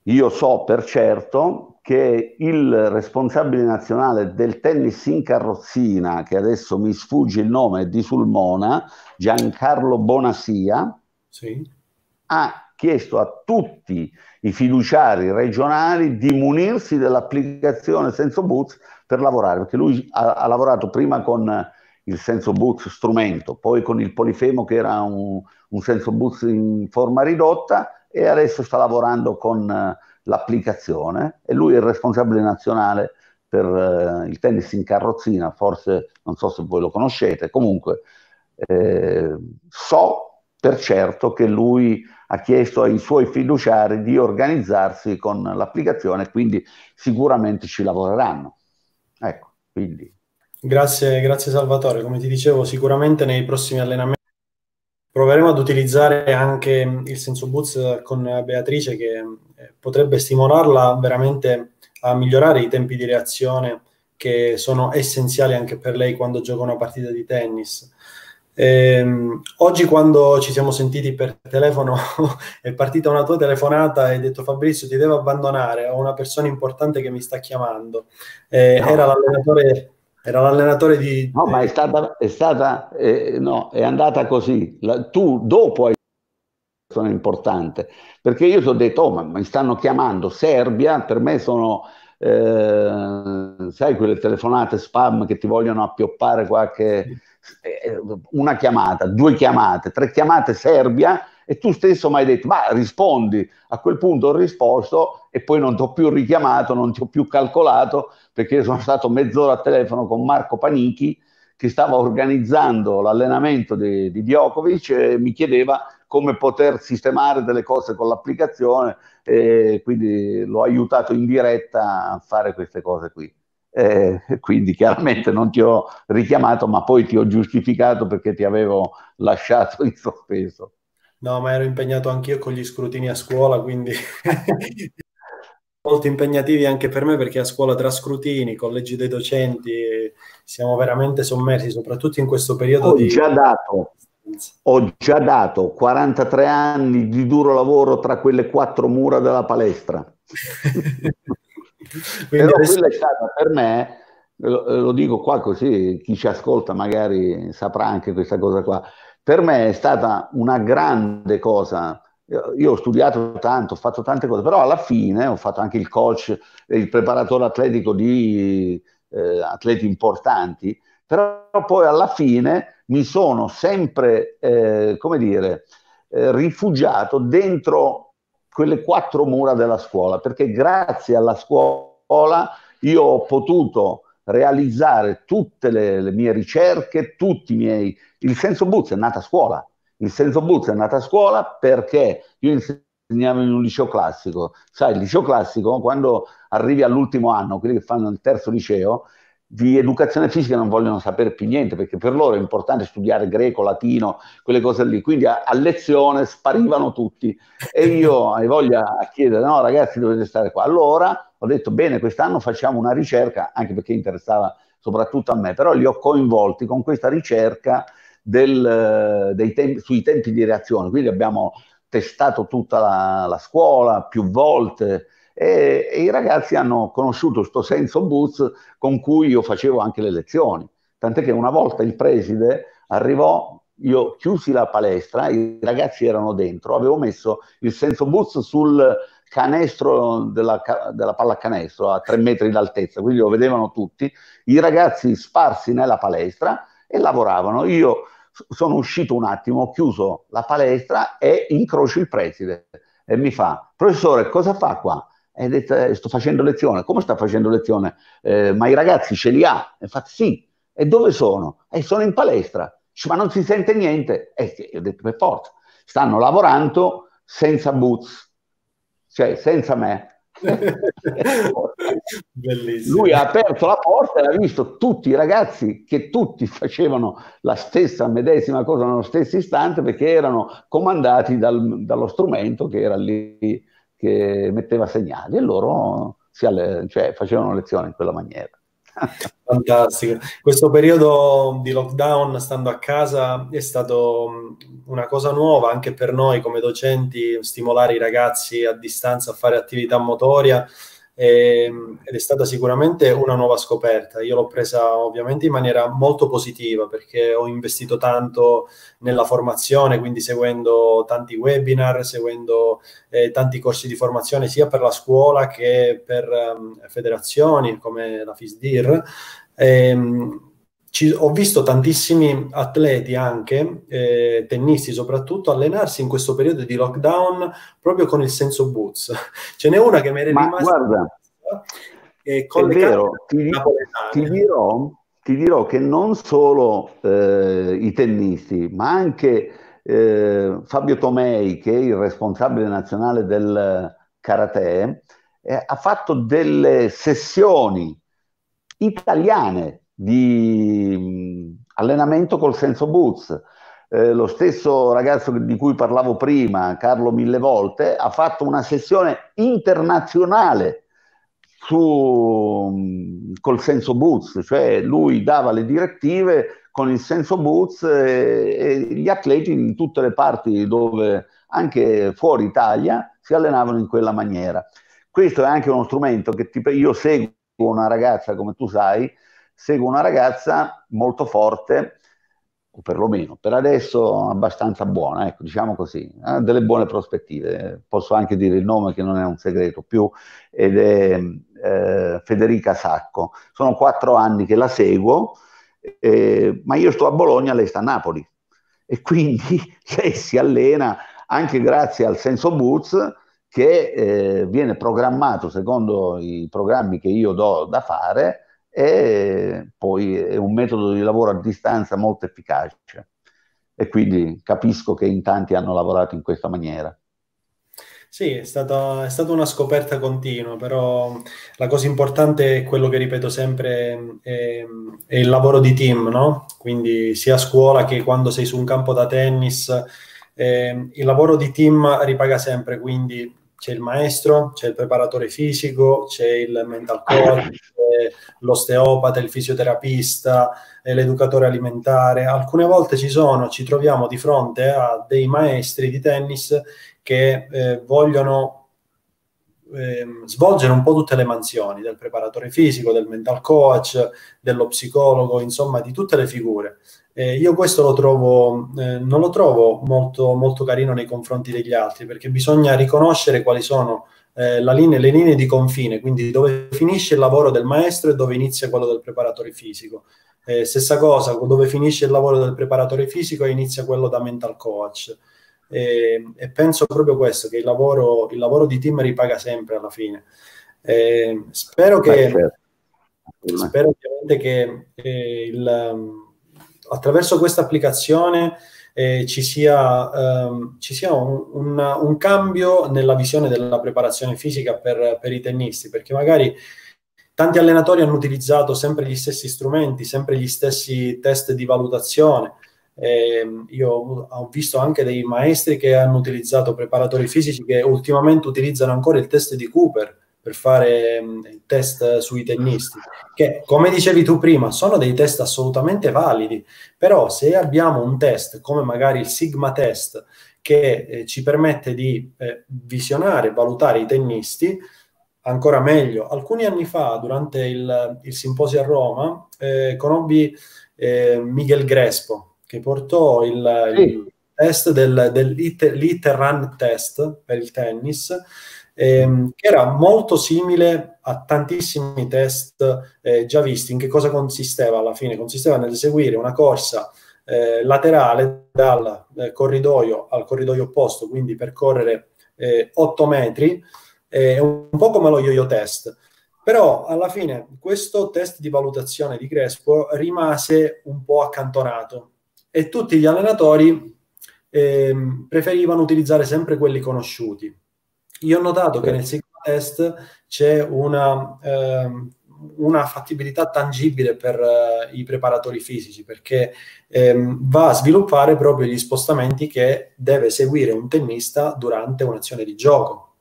Speaker 3: io so per certo che il responsabile nazionale del tennis in carrozzina, che adesso mi sfugge il nome, è di Sulmona, Giancarlo Bonasia, sì. ha chiesto a tutti i fiduciari regionali di munirsi dell'applicazione Senso Boots per lavorare, perché lui ha, ha lavorato prima con il senso boots strumento, poi con il polifemo che era un, un senso boots in forma ridotta e adesso sta lavorando con eh, l'applicazione e lui è il responsabile nazionale per eh, il tennis in carrozzina, forse non so se voi lo conoscete, comunque eh, so per certo che lui ha chiesto ai suoi fiduciari di organizzarsi con l'applicazione, quindi sicuramente ci lavoreranno. Ecco, quindi.
Speaker 2: Grazie, grazie Salvatore. Come ti dicevo, sicuramente nei prossimi allenamenti proveremo ad utilizzare anche il senso Boots con Beatrice che eh, potrebbe stimolarla veramente a migliorare i tempi di reazione che sono essenziali anche per lei quando gioca una partita di tennis. Ehm, oggi quando ci siamo sentiti per telefono è partita una tua telefonata e hai detto Fabrizio ti devo abbandonare, ho una persona importante che mi sta
Speaker 3: chiamando. Eh, era l'allenatore era l'allenatore di... No, ma è stata... È stata eh, no, è andata così. La, tu dopo hai sono importante perché io ti ho detto oh ma mi stanno chiamando Serbia per me sono eh, sai quelle telefonate spam che ti vogliono appioppare qualche eh, una chiamata due chiamate tre chiamate Serbia e tu stesso mi hai detto ma rispondi, a quel punto ho risposto e poi non ti ho più richiamato, non ti ho più calcolato perché sono stato mezz'ora a telefono con Marco Panichi che stava organizzando l'allenamento di, di Djokovic e mi chiedeva come poter sistemare delle cose con l'applicazione e quindi l'ho aiutato in diretta a fare queste cose qui. Eh, quindi chiaramente non ti ho richiamato, ma poi ti ho giustificato perché ti avevo lasciato in sospeso.
Speaker 2: No, ma ero impegnato anch'io con gli scrutini a scuola, quindi molto impegnativi anche per me perché a scuola tra scrutini, collegi dei docenti, siamo veramente sommersi, soprattutto in questo periodo ho di... Già
Speaker 3: dato, ho già dato 43 anni di duro lavoro tra quelle quattro mura della palestra. Però adesso... quella è stata per me, lo, lo dico qua così, chi ci ascolta magari saprà anche questa cosa qua, per me è stata una grande cosa. Io ho studiato tanto, ho fatto tante cose, però alla fine ho fatto anche il coach, il preparatore atletico di eh, atleti importanti, però poi alla fine mi sono sempre, eh, come dire, eh, rifugiato dentro quelle quattro mura della scuola, perché grazie alla scuola io ho potuto realizzare tutte le, le mie ricerche, tutti i miei... Il senso Buzz è nato a scuola, il senso Buzz è nato a scuola perché io insegnavo in un liceo classico, sai, il liceo classico quando arrivi all'ultimo anno, quelli che fanno il terzo liceo, di educazione fisica non vogliono sapere più niente perché per loro è importante studiare greco, latino, quelle cose lì. Quindi a, a lezione sparivano tutti e io hai voglia a chiedere: no, ragazzi, dovete stare qua. Allora ho detto bene, quest'anno facciamo una ricerca, anche perché interessava soprattutto a me, però li ho coinvolti con questa ricerca del, eh, tempi, sui tempi di reazione, quindi abbiamo testato tutta la, la scuola più volte e, e, i ragazzi hanno conosciuto questo senso boots con cui io facevo anche le lezioni, tant'è che una volta il preside arrivò io chiusi la palestra, i ragazzi erano dentro, avevo messo il senso boots sul, canestro della, della pallacanestro a tre metri d'altezza, quindi lo vedevano tutti, i ragazzi sparsi nella palestra e lavoravano. Io sono uscito un attimo, ho chiuso la palestra e incrocio il preside e mi fa, professore, cosa fa qua? E detto, sto facendo lezione, come sta facendo lezione? Eh, ma i ragazzi ce li ha? E fa, sì, e dove sono? E eh, sono in palestra, ma non si sente niente. E eh, ho detto, per forza, stanno lavorando senza boots, cioè senza me. Lui ha aperto la porta e ha visto tutti i ragazzi che tutti facevano la stessa medesima cosa nello stesso istante perché erano comandati dal, dallo strumento che era lì che metteva segnali e loro alle, cioè, facevano lezione in quella maniera. Fantastico.
Speaker 2: Questo periodo di lockdown, stando a casa, è stato una cosa nuova anche per noi come docenti, stimolare i ragazzi a distanza a fare attività motoria ehm, ed è stata sicuramente una nuova scoperta. Io l'ho presa ovviamente in maniera molto positiva perché ho investito tanto nella formazione, quindi seguendo tanti webinar, seguendo eh, tanti corsi di formazione sia per la scuola che per ehm, federazioni come la FISDIR. Ehm, ci, ho visto tantissimi atleti anche, eh, tennisti soprattutto, allenarsi in questo periodo di lockdown proprio con il senso boots. Ce n'è una che mi era Ma Guarda, eh, e con è vero, ti, ti,
Speaker 3: dirò, ti, dirò, che non solo eh, i tennisti, ma anche eh, Fabio Tomei, che è il responsabile nazionale del karate, eh, ha fatto delle sessioni italiane di mm, allenamento col senso Boots. Eh, lo stesso ragazzo di cui parlavo prima, Carlo Mille Volte, ha fatto una sessione internazionale su, mm, col senso Boots, cioè lui dava le direttive con il senso Boots e, eh, e gli atleti in tutte le parti dove, anche fuori Italia, si allenavano in quella maniera. Questo è anche uno strumento che ti, io seguo una ragazza, come tu sai, seguo una ragazza molto forte, o perlomeno per adesso abbastanza buona, ecco, diciamo così, ha eh, delle buone prospettive, posso anche dire il nome che non è un segreto più, ed è eh, Federica Sacco. Sono quattro anni che la seguo, eh, ma io sto a Bologna, lei sta a Napoli e quindi lei si allena anche grazie al senso Boots che eh, viene programmato secondo i programmi che io do da fare e poi è un metodo di lavoro a distanza molto efficace e quindi capisco che in tanti hanno lavorato in questa maniera.
Speaker 2: Sì, è stata, è stata, una scoperta continua, però la cosa importante è quello che ripeto sempre, è, è il lavoro di team, no? Quindi sia a scuola che quando sei su un campo da tennis, eh, il lavoro di team ripaga sempre, quindi c'è il maestro, c'è il preparatore fisico, c'è il mental coach, l'osteopata, il fisioterapista, l'educatore alimentare. Alcune volte ci sono, ci troviamo di fronte a dei maestri di tennis che eh, vogliono Ehm, svolgere un po' tutte le mansioni del preparatore fisico, del mental coach, dello psicologo, insomma di tutte le figure. Eh, io questo lo trovo, eh, non lo trovo molto, molto carino nei confronti degli altri perché bisogna riconoscere quali sono eh, linea, le linee di confine, quindi dove finisce il lavoro del maestro e dove inizia quello del preparatore fisico. Eh, stessa cosa, dove finisce il lavoro del preparatore fisico e inizia quello da mental coach. E, ehm, e penso proprio questo, che il lavoro, il lavoro, di team ripaga sempre alla fine. E ehm, spero che, certo. spero che eh, il, ehm, attraverso questa applicazione eh, ci sia, ehm, ci sia un, un, un, cambio nella visione della preparazione fisica per, per i tennisti, perché magari tanti allenatori hanno utilizzato sempre gli stessi strumenti, sempre gli stessi test di valutazione, eh, io ho visto anche dei maestri che hanno utilizzato preparatori fisici che ultimamente utilizzano ancora il test di Cooper per fare mm, il test sui tennisti, che come dicevi tu prima sono dei test assolutamente validi, però se abbiamo un test come magari il Sigma test che eh, ci permette di eh, visionare valutare i tennisti, ancora meglio. Alcuni anni fa, durante il, il simposio a Roma, eh, conobbi eh, Miguel Grespo, che portò il, sì. il test del, dell'Iterrun test per il tennis, ehm, mm. che era molto simile a tantissimi test eh, già visti. In che cosa consisteva alla fine? Consisteva nell'eseguire una corsa eh, laterale dal eh, corridoio al corridoio opposto, quindi percorrere 8 eh, metri, eh, un po' come lo yo-yo test. Però alla fine questo test di valutazione di Crespo rimase un po' accantonato, e tutti gli allenatori eh, preferivano utilizzare sempre quelli conosciuti. Io ho notato sì. che nel SQL test c'è una, eh, una fattibilità tangibile per eh, i preparatori fisici perché ehm, va a sviluppare proprio gli spostamenti che deve seguire un tennista durante un'azione di gioco.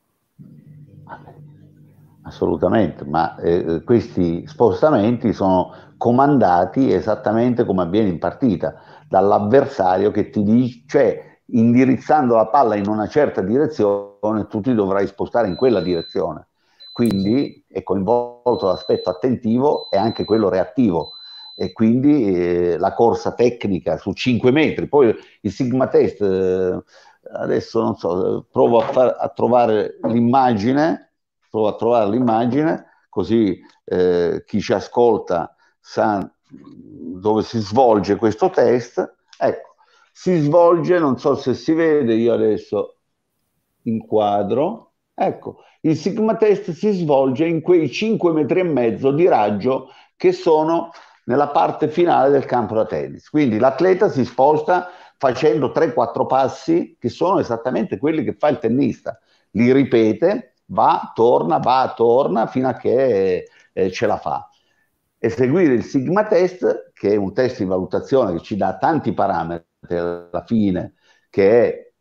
Speaker 3: Assolutamente, ma eh, questi spostamenti sono comandati esattamente come avviene in partita dall'avversario che ti dice, cioè indirizzando la palla in una certa direzione, tu ti dovrai spostare in quella direzione. Quindi è coinvolto l'aspetto attentivo e anche quello reattivo. E quindi eh, la corsa tecnica su 5 metri, poi il Sigma Test, eh, adesso non so, provo a, far, a, trovare l'immagine, provo a trovare l'immagine, così eh, chi ci ascolta sa dove si svolge questo test, ecco, si svolge, non so se si vede, io adesso inquadro, ecco, il sigma test si svolge in quei 5 metri e mezzo di raggio che sono nella parte finale del campo da tennis. Quindi l'atleta si sposta facendo 3-4 passi che sono esattamente quelli che fa il tennista, li ripete, va, torna, va, torna fino a che eh, ce la fa eseguire il Sigma Test, che è un test di valutazione che ci dà tanti parametri alla fine, che è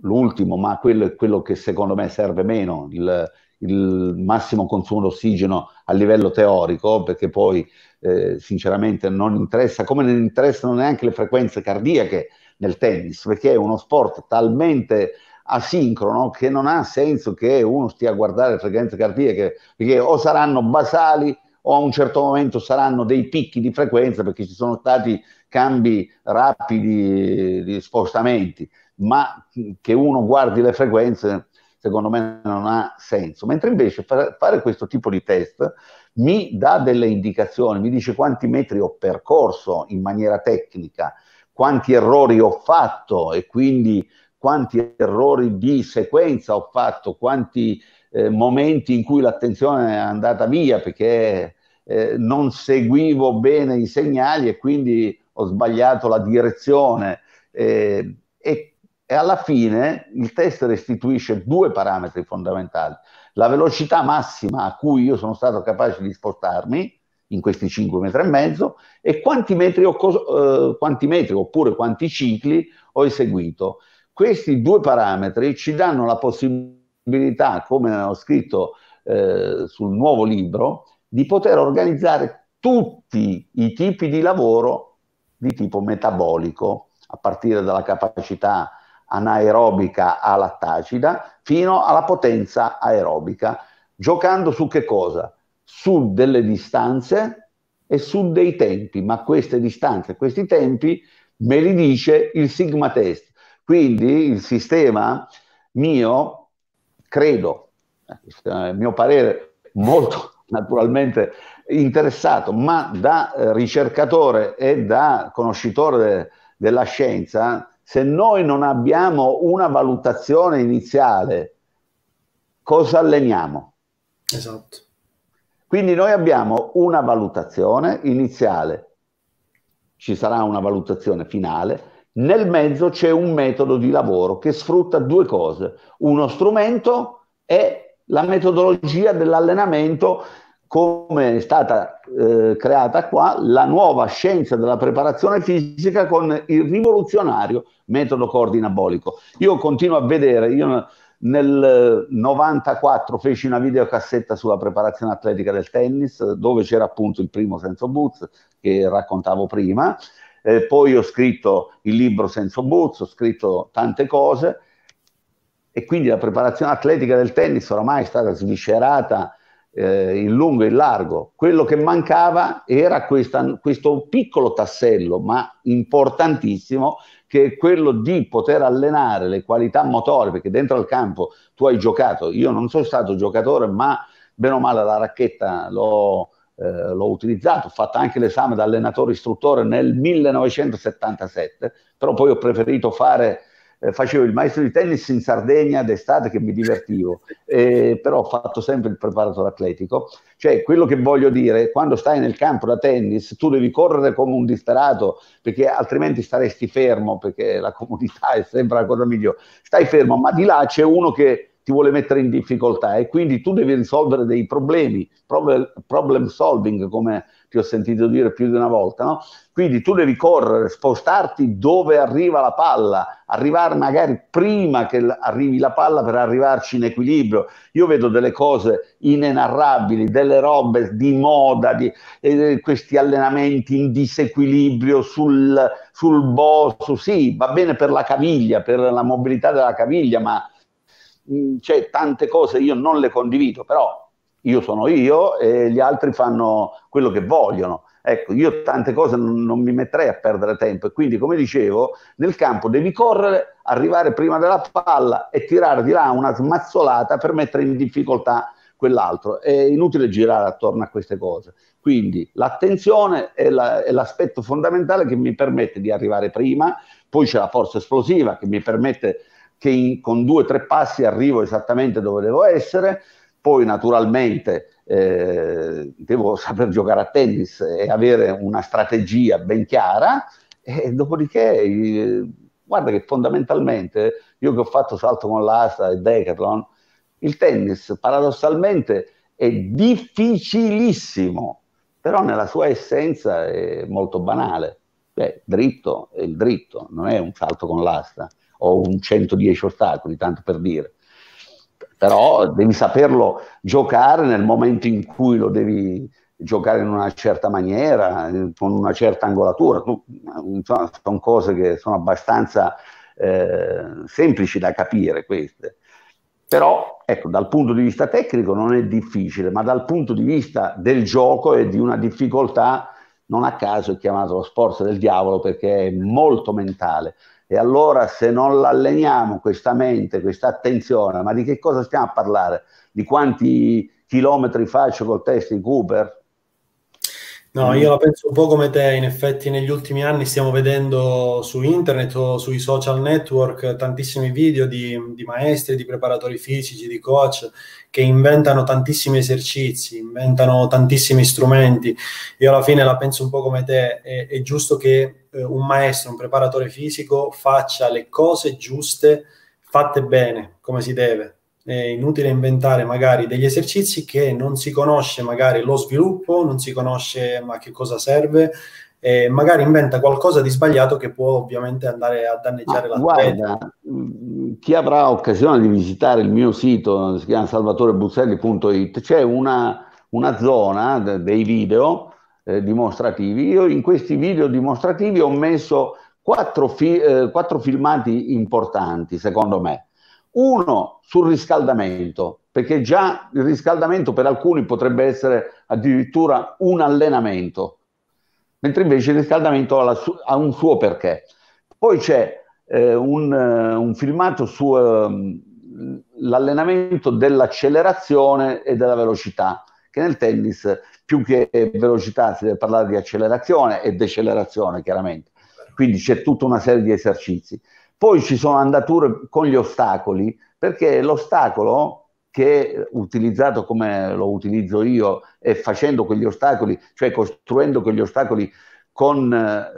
Speaker 3: l'ultimo, ma quello è quello che secondo me serve meno, il, il massimo consumo d'ossigeno a livello teorico, perché poi eh, sinceramente non interessa, come non interessano neanche le frequenze cardiache nel tennis, perché è uno sport talmente asincrono che non ha senso che uno stia a guardare le frequenze cardiache, perché o saranno basali o a un certo momento saranno dei picchi di frequenza perché ci sono stati cambi rapidi di spostamenti, ma che uno guardi le frequenze secondo me non ha senso. Mentre invece fare questo tipo di test mi dà delle indicazioni, mi dice quanti metri ho percorso in maniera tecnica, quanti errori ho fatto e quindi quanti errori di sequenza ho fatto, quanti eh, momenti in cui l'attenzione è andata via perché eh, non seguivo bene i segnali e quindi ho sbagliato la direzione. Eh, e, e alla fine il test restituisce due parametri fondamentali. La velocità massima a cui io sono stato capace di spostarmi in questi 5 metri e mezzo e quanti metri, ho, eh, quanti metri oppure quanti cicli ho eseguito. Questi due parametri ci danno la possibilità, come ho scritto eh, sul nuovo libro, di poter organizzare tutti i tipi di lavoro di tipo metabolico, a partire dalla capacità anaerobica a lattacida fino alla potenza aerobica, giocando su che cosa? Su delle distanze e su dei tempi, ma queste distanze, questi tempi me li dice il Sigma Test. Quindi il sistema mio, credo, eh, il mio parere molto naturalmente interessato, ma da eh, ricercatore e da conoscitore de, della scienza, se noi non abbiamo una valutazione iniziale, cosa alleniamo? Esatto. Quindi noi abbiamo una valutazione iniziale, ci sarà una valutazione finale, nel mezzo c'è un metodo di lavoro che sfrutta due cose, uno strumento e la metodologia dell'allenamento come è stata eh, creata qua la nuova scienza della preparazione fisica con il rivoluzionario metodo coordinabolico. Io continuo a vedere, io nel 94 feci una videocassetta sulla preparazione atletica del tennis, dove c'era appunto il primo senso boots che raccontavo prima, eh, poi ho scritto il libro senso boots, ho scritto tante cose, e quindi la preparazione atletica del tennis oramai è stata sviscerata eh, in lungo e in largo. Quello che mancava era questa, questo piccolo tassello, ma importantissimo, che è quello di poter allenare le qualità motorie, perché dentro al campo tu hai giocato, io non sono stato giocatore, ma bene o male la racchetta l'ho, eh, l'ho utilizzato, ho fatto anche l'esame da allenatore istruttore nel 1977, però poi ho preferito fare eh, facevo il maestro di tennis in Sardegna d'estate che mi divertivo, eh, però ho fatto sempre il preparatore atletico. Cioè, quello che voglio dire, quando stai nel campo da tennis, tu devi correre come un disperato, perché altrimenti staresti fermo, perché la comunità è sempre la cosa migliore. Stai fermo, ma di là c'è uno che ti vuole mettere in difficoltà e quindi tu devi risolvere dei problemi, problem, solving come ti ho sentito dire più di una volta, no? Quindi tu devi correre, spostarti dove arriva la palla, arrivare magari prima che arrivi la palla per arrivarci in equilibrio. Io vedo delle cose inenarrabili, delle robe di moda, di, eh, questi allenamenti in disequilibrio sul, sul bosso. Sì, va bene per la caviglia, per la mobilità della caviglia, ma c'è cioè, tante cose io non le condivido, però io sono io e gli altri fanno quello che vogliono. Ecco, io tante cose non, non mi metterei a perdere tempo e quindi, come dicevo, nel campo devi correre, arrivare prima della palla e tirare di là una smazzolata per mettere in difficoltà quell'altro. È inutile girare attorno a queste cose. Quindi l'attenzione è, la, è, l'aspetto fondamentale che mi permette di arrivare prima, poi c'è la forza esplosiva che mi permette che in, con due o tre passi arrivo esattamente dove devo essere, poi naturalmente eh, devo saper giocare a tennis e avere una strategia ben chiara e dopodiché eh, guarda che fondamentalmente io che ho fatto salto con l'asta e decathlon, il tennis paradossalmente è difficilissimo, però nella sua essenza è molto banale. Beh, dritto è il dritto, non è un salto con l'asta o un 110 ostacoli, tanto per dire però devi saperlo giocare nel momento in cui lo devi giocare in una certa maniera, con una certa angolatura. insomma, sono cose che sono abbastanza eh, semplici da capire queste. Però ecco, dal punto di vista tecnico non è difficile, ma dal punto di vista del gioco e di una difficoltà, non a caso è chiamato lo sport del diavolo perché è molto mentale. E allora se non l'alleniamo questa mente, questa attenzione, ma di che cosa stiamo a parlare? Di quanti chilometri faccio col test in Cooper?
Speaker 2: No, mm. io la penso un po' come te, in effetti negli ultimi anni stiamo vedendo su internet o sui social network tantissimi video di, di maestri, di preparatori fisici, di coach che inventano tantissimi esercizi, inventano tantissimi strumenti. Io alla fine la penso un po' come te, è, è giusto che eh, un maestro, un preparatore fisico faccia le cose giuste, fatte bene, come si deve. È inutile inventare magari degli esercizi che non si conosce magari lo sviluppo, non si conosce ma che cosa serve, eh, magari inventa qualcosa di sbagliato che può ovviamente andare a danneggiare la Guarda,
Speaker 3: mm, chi avrà occasione di visitare il mio sito, si chiama salvatorebuzzelli.it, c'è una, una zona dei video eh, dimostrativi. Io in questi video dimostrativi ho messo quattro, fi- eh, quattro filmati importanti, secondo me. Uno sul riscaldamento, perché già il riscaldamento per alcuni potrebbe essere addirittura un allenamento, mentre invece il riscaldamento ha, su- ha un suo perché. Poi c'è eh, un, eh, un, filmato sull'allenamento ehm, dell'accelerazione e della velocità, che nel tennis più che velocità si deve parlare di accelerazione e decelerazione chiaramente, quindi c'è tutta una serie di esercizi. Poi ci sono andature con gli ostacoli, perché l'ostacolo che utilizzato come lo utilizzo io e facendo quegli ostacoli, cioè costruendo quegli ostacoli con, eh,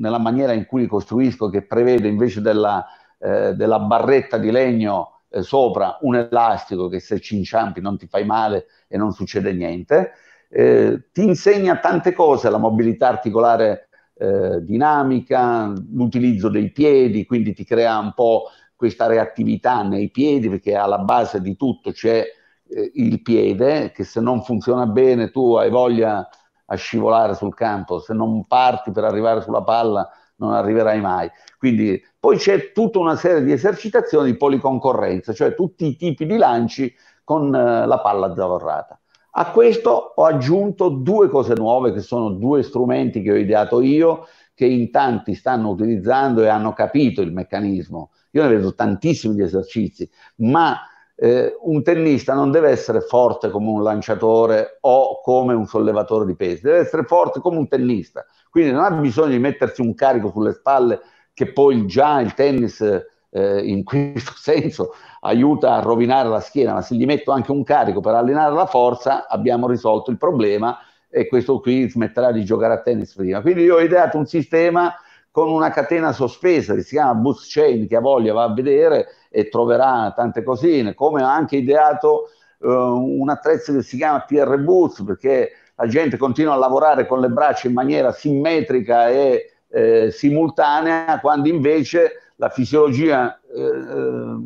Speaker 3: nella maniera in cui li costruisco, che prevede invece della, eh, della barretta di legno eh, sopra un elastico che se ci inciampi non ti fai male e non succede niente, eh, ti insegna tante cose, la mobilità articolare eh, dinamica, l'utilizzo dei piedi, quindi ti crea un po' questa reattività nei piedi, perché alla base di tutto c'è eh, il piede, che se non funziona bene tu hai voglia a scivolare sul campo, se non parti per arrivare sulla palla non arriverai mai. Quindi poi c'è tutta una serie di esercitazioni di policoncorrenza, cioè tutti i tipi di lanci con eh, la palla zavorrata. A questo ho aggiunto due cose nuove che sono due strumenti che ho ideato io, che in tanti stanno utilizzando e hanno capito il meccanismo. Io ne vedo tantissimi di esercizi, ma eh, un tennista non deve essere forte come un lanciatore o come un sollevatore di pesi, deve essere forte come un tennista. Quindi non ha bisogno di mettersi un carico sulle spalle che poi già il tennis eh, in questo senso aiuta a rovinare la schiena, ma se gli metto anche un carico per allenare la forza, abbiamo risolto il problema e questo qui smetterà di giocare a tennis prima. Quindi io ho ideato un sistema con una catena sospesa che si chiama Boost Chain, che ha voglia va a vedere e troverà tante cosine, come ho anche ideato eh, un attrezzo che si chiama PR Boost, perché la gente continua a lavorare con le braccia in maniera simmetrica e eh, simultanea, quando invece la fisiologia eh, eh,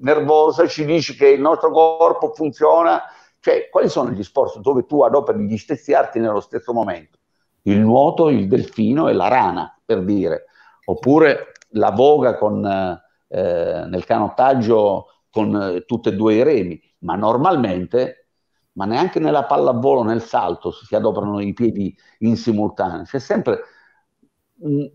Speaker 3: nervosa ci dice che il nostro corpo funziona, cioè quali sono gli sport dove tu adoperi gli stessi arti nello stesso momento? Il nuoto, il delfino e la rana, per dire, oppure la voga con, eh, eh nel canottaggio con eh, tutti e due i remi, ma normalmente, ma neanche nella pallavolo, nel salto si adoperano i piedi in simultanea, c'è sempre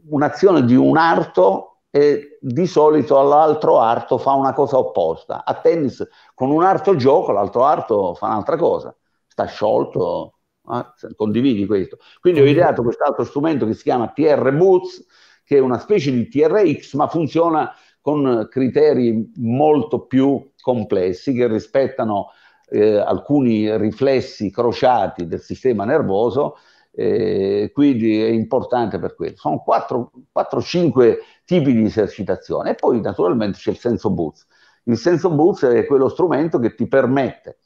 Speaker 3: un'azione di un arto e di solito all'altro arto fa una cosa opposta. A tennis con un arto gioco, l'altro arto fa un'altra cosa. Sta sciolto, eh? condividi questo. Quindi ho ideato quest'altro strumento che si chiama TR Boots, che è una specie di TRX, ma funziona con criteri molto più complessi che rispettano eh, alcuni riflessi crociati del sistema nervoso eh, quindi è importante per quello. Sono 4-5 tipi di esercitazione e poi naturalmente c'è il senso boost. Il senso boost è quello strumento che ti permette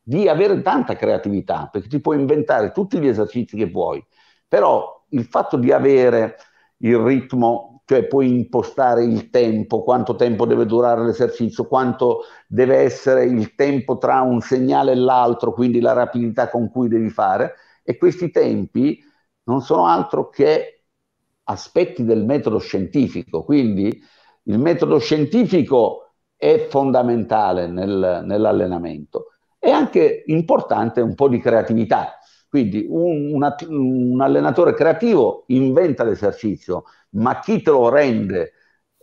Speaker 3: di avere tanta creatività, perché ti puoi inventare tutti gli esercizi che vuoi, però il fatto di avere il ritmo, cioè puoi impostare il tempo, quanto tempo deve durare l'esercizio, quanto deve essere il tempo tra un segnale e l'altro, quindi la rapidità con cui devi fare, e questi tempi non sono altro che aspetti del metodo scientifico, quindi il metodo scientifico è fondamentale nel, nell'allenamento È anche importante un po' di creatività. Quindi un, una, un, allenatore creativo inventa l'esercizio, ma chi te lo rende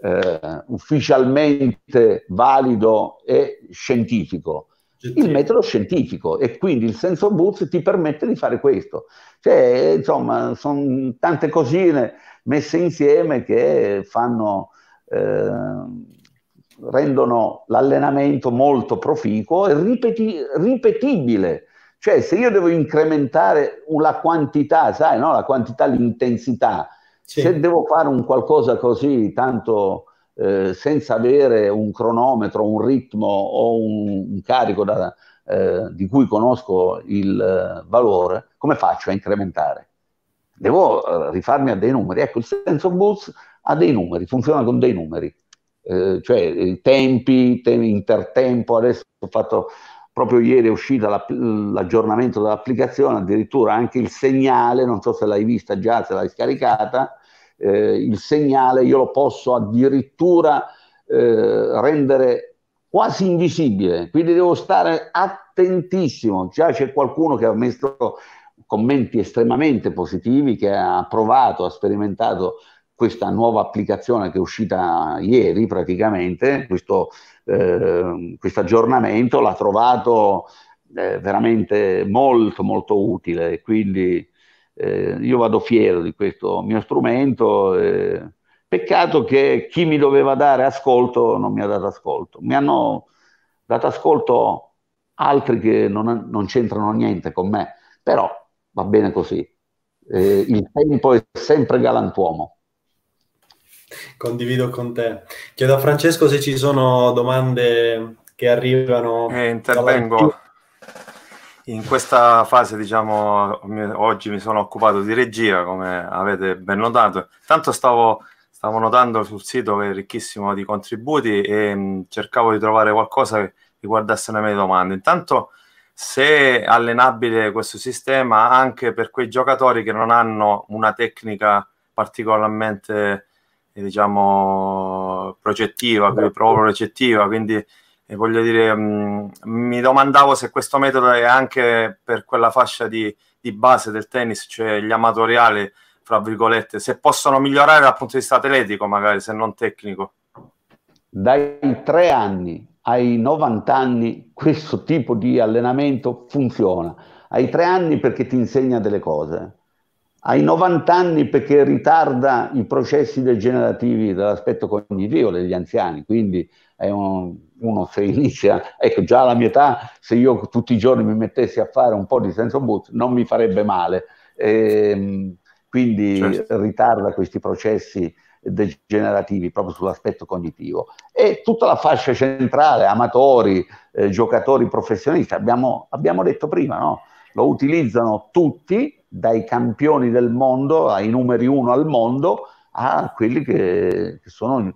Speaker 3: eh, ufficialmente valido e scientifico? il metodo scientifico e quindi il senso Boots ti permette di fare questo. Cioè, insomma, sono tante cosine messe insieme che fanno, eh, rendono l'allenamento molto proficuo e ripeti- ripetibile. Cioè, se io devo incrementare la quantità, sai, no? la quantità, l'intensità, sì. se devo fare un qualcosa così tanto eh, senza avere un cronometro, un ritmo o un, un carico da, eh, di cui conosco il eh, valore, come faccio a incrementare? Devo eh, rifarmi a dei numeri. Ecco, il senso boost ha dei numeri, funziona con dei numeri, cioè tempi, temi intertempo, adesso ho fatto proprio ieri è uscita la, l'aggiornamento dell'applicazione, addirittura anche il segnale, non so se l'hai vista già, se l'hai scaricata, eh, il segnale io lo posso addirittura eh, rendere quasi invisibile, quindi devo stare attentissimo. Già c'è qualcuno che ha messo commenti estremamente positivi, che ha provato, ha sperimentato questa nuova applicazione che è uscita ieri praticamente, questo, eh, aggiornamento l'ha trovato eh, veramente molto molto utile, quindi eh, io vado fiero di questo mio strumento. Eh, peccato che chi mi doveva dare ascolto non mi ha dato ascolto. Mi hanno dato ascolto altri che non, non c'entrano niente con me, però va bene così. Eh, il tempo è sempre galantuomo.
Speaker 2: Condivido con te. Chiedo a Francesco se ci sono domande che arrivano.
Speaker 1: Eh, intervengo. In questa fase, diciamo, oggi mi sono occupato di regia, come avete ben notato. Tanto stavo, stavo notando sul sito che è ricchissimo di contributi e mh, mm, cercavo di trovare qualcosa che riguardasse le mie domande. Intanto, se è allenabile questo sistema anche per quei giocatori che non hanno una tecnica particolarmente, eh, diciamo, progettiva, proprio recettiva, quindi e voglio dire, mh, mm, mi domandavo se questo metodo è anche per quella fascia di, di base del tennis, cioè gli amatoriali, fra virgolette, se possono migliorare dal punto di vista atletico, magari se non tecnico.
Speaker 3: Dai tre anni ai 90 anni questo tipo di allenamento funziona. Ai tre anni perché ti insegna delle cose, ai 90 anni perché ritarda i processi degenerativi dell'aspetto cognitivo degli anziani, quindi un, uno se inizia, ecco già alla mia età, se io tutti i giorni mi mettessi a fare un po' di senso boost non mi farebbe male, e, ehm, quindi certo. ritarda questi processi degenerativi proprio sull'aspetto cognitivo e tutta la fascia centrale, amatori, eh, giocatori professionisti, abbiamo, abbiamo detto prima, no? lo utilizzano tutti, dai campioni del mondo, ai numeri uno al mondo, a quelli che, che sono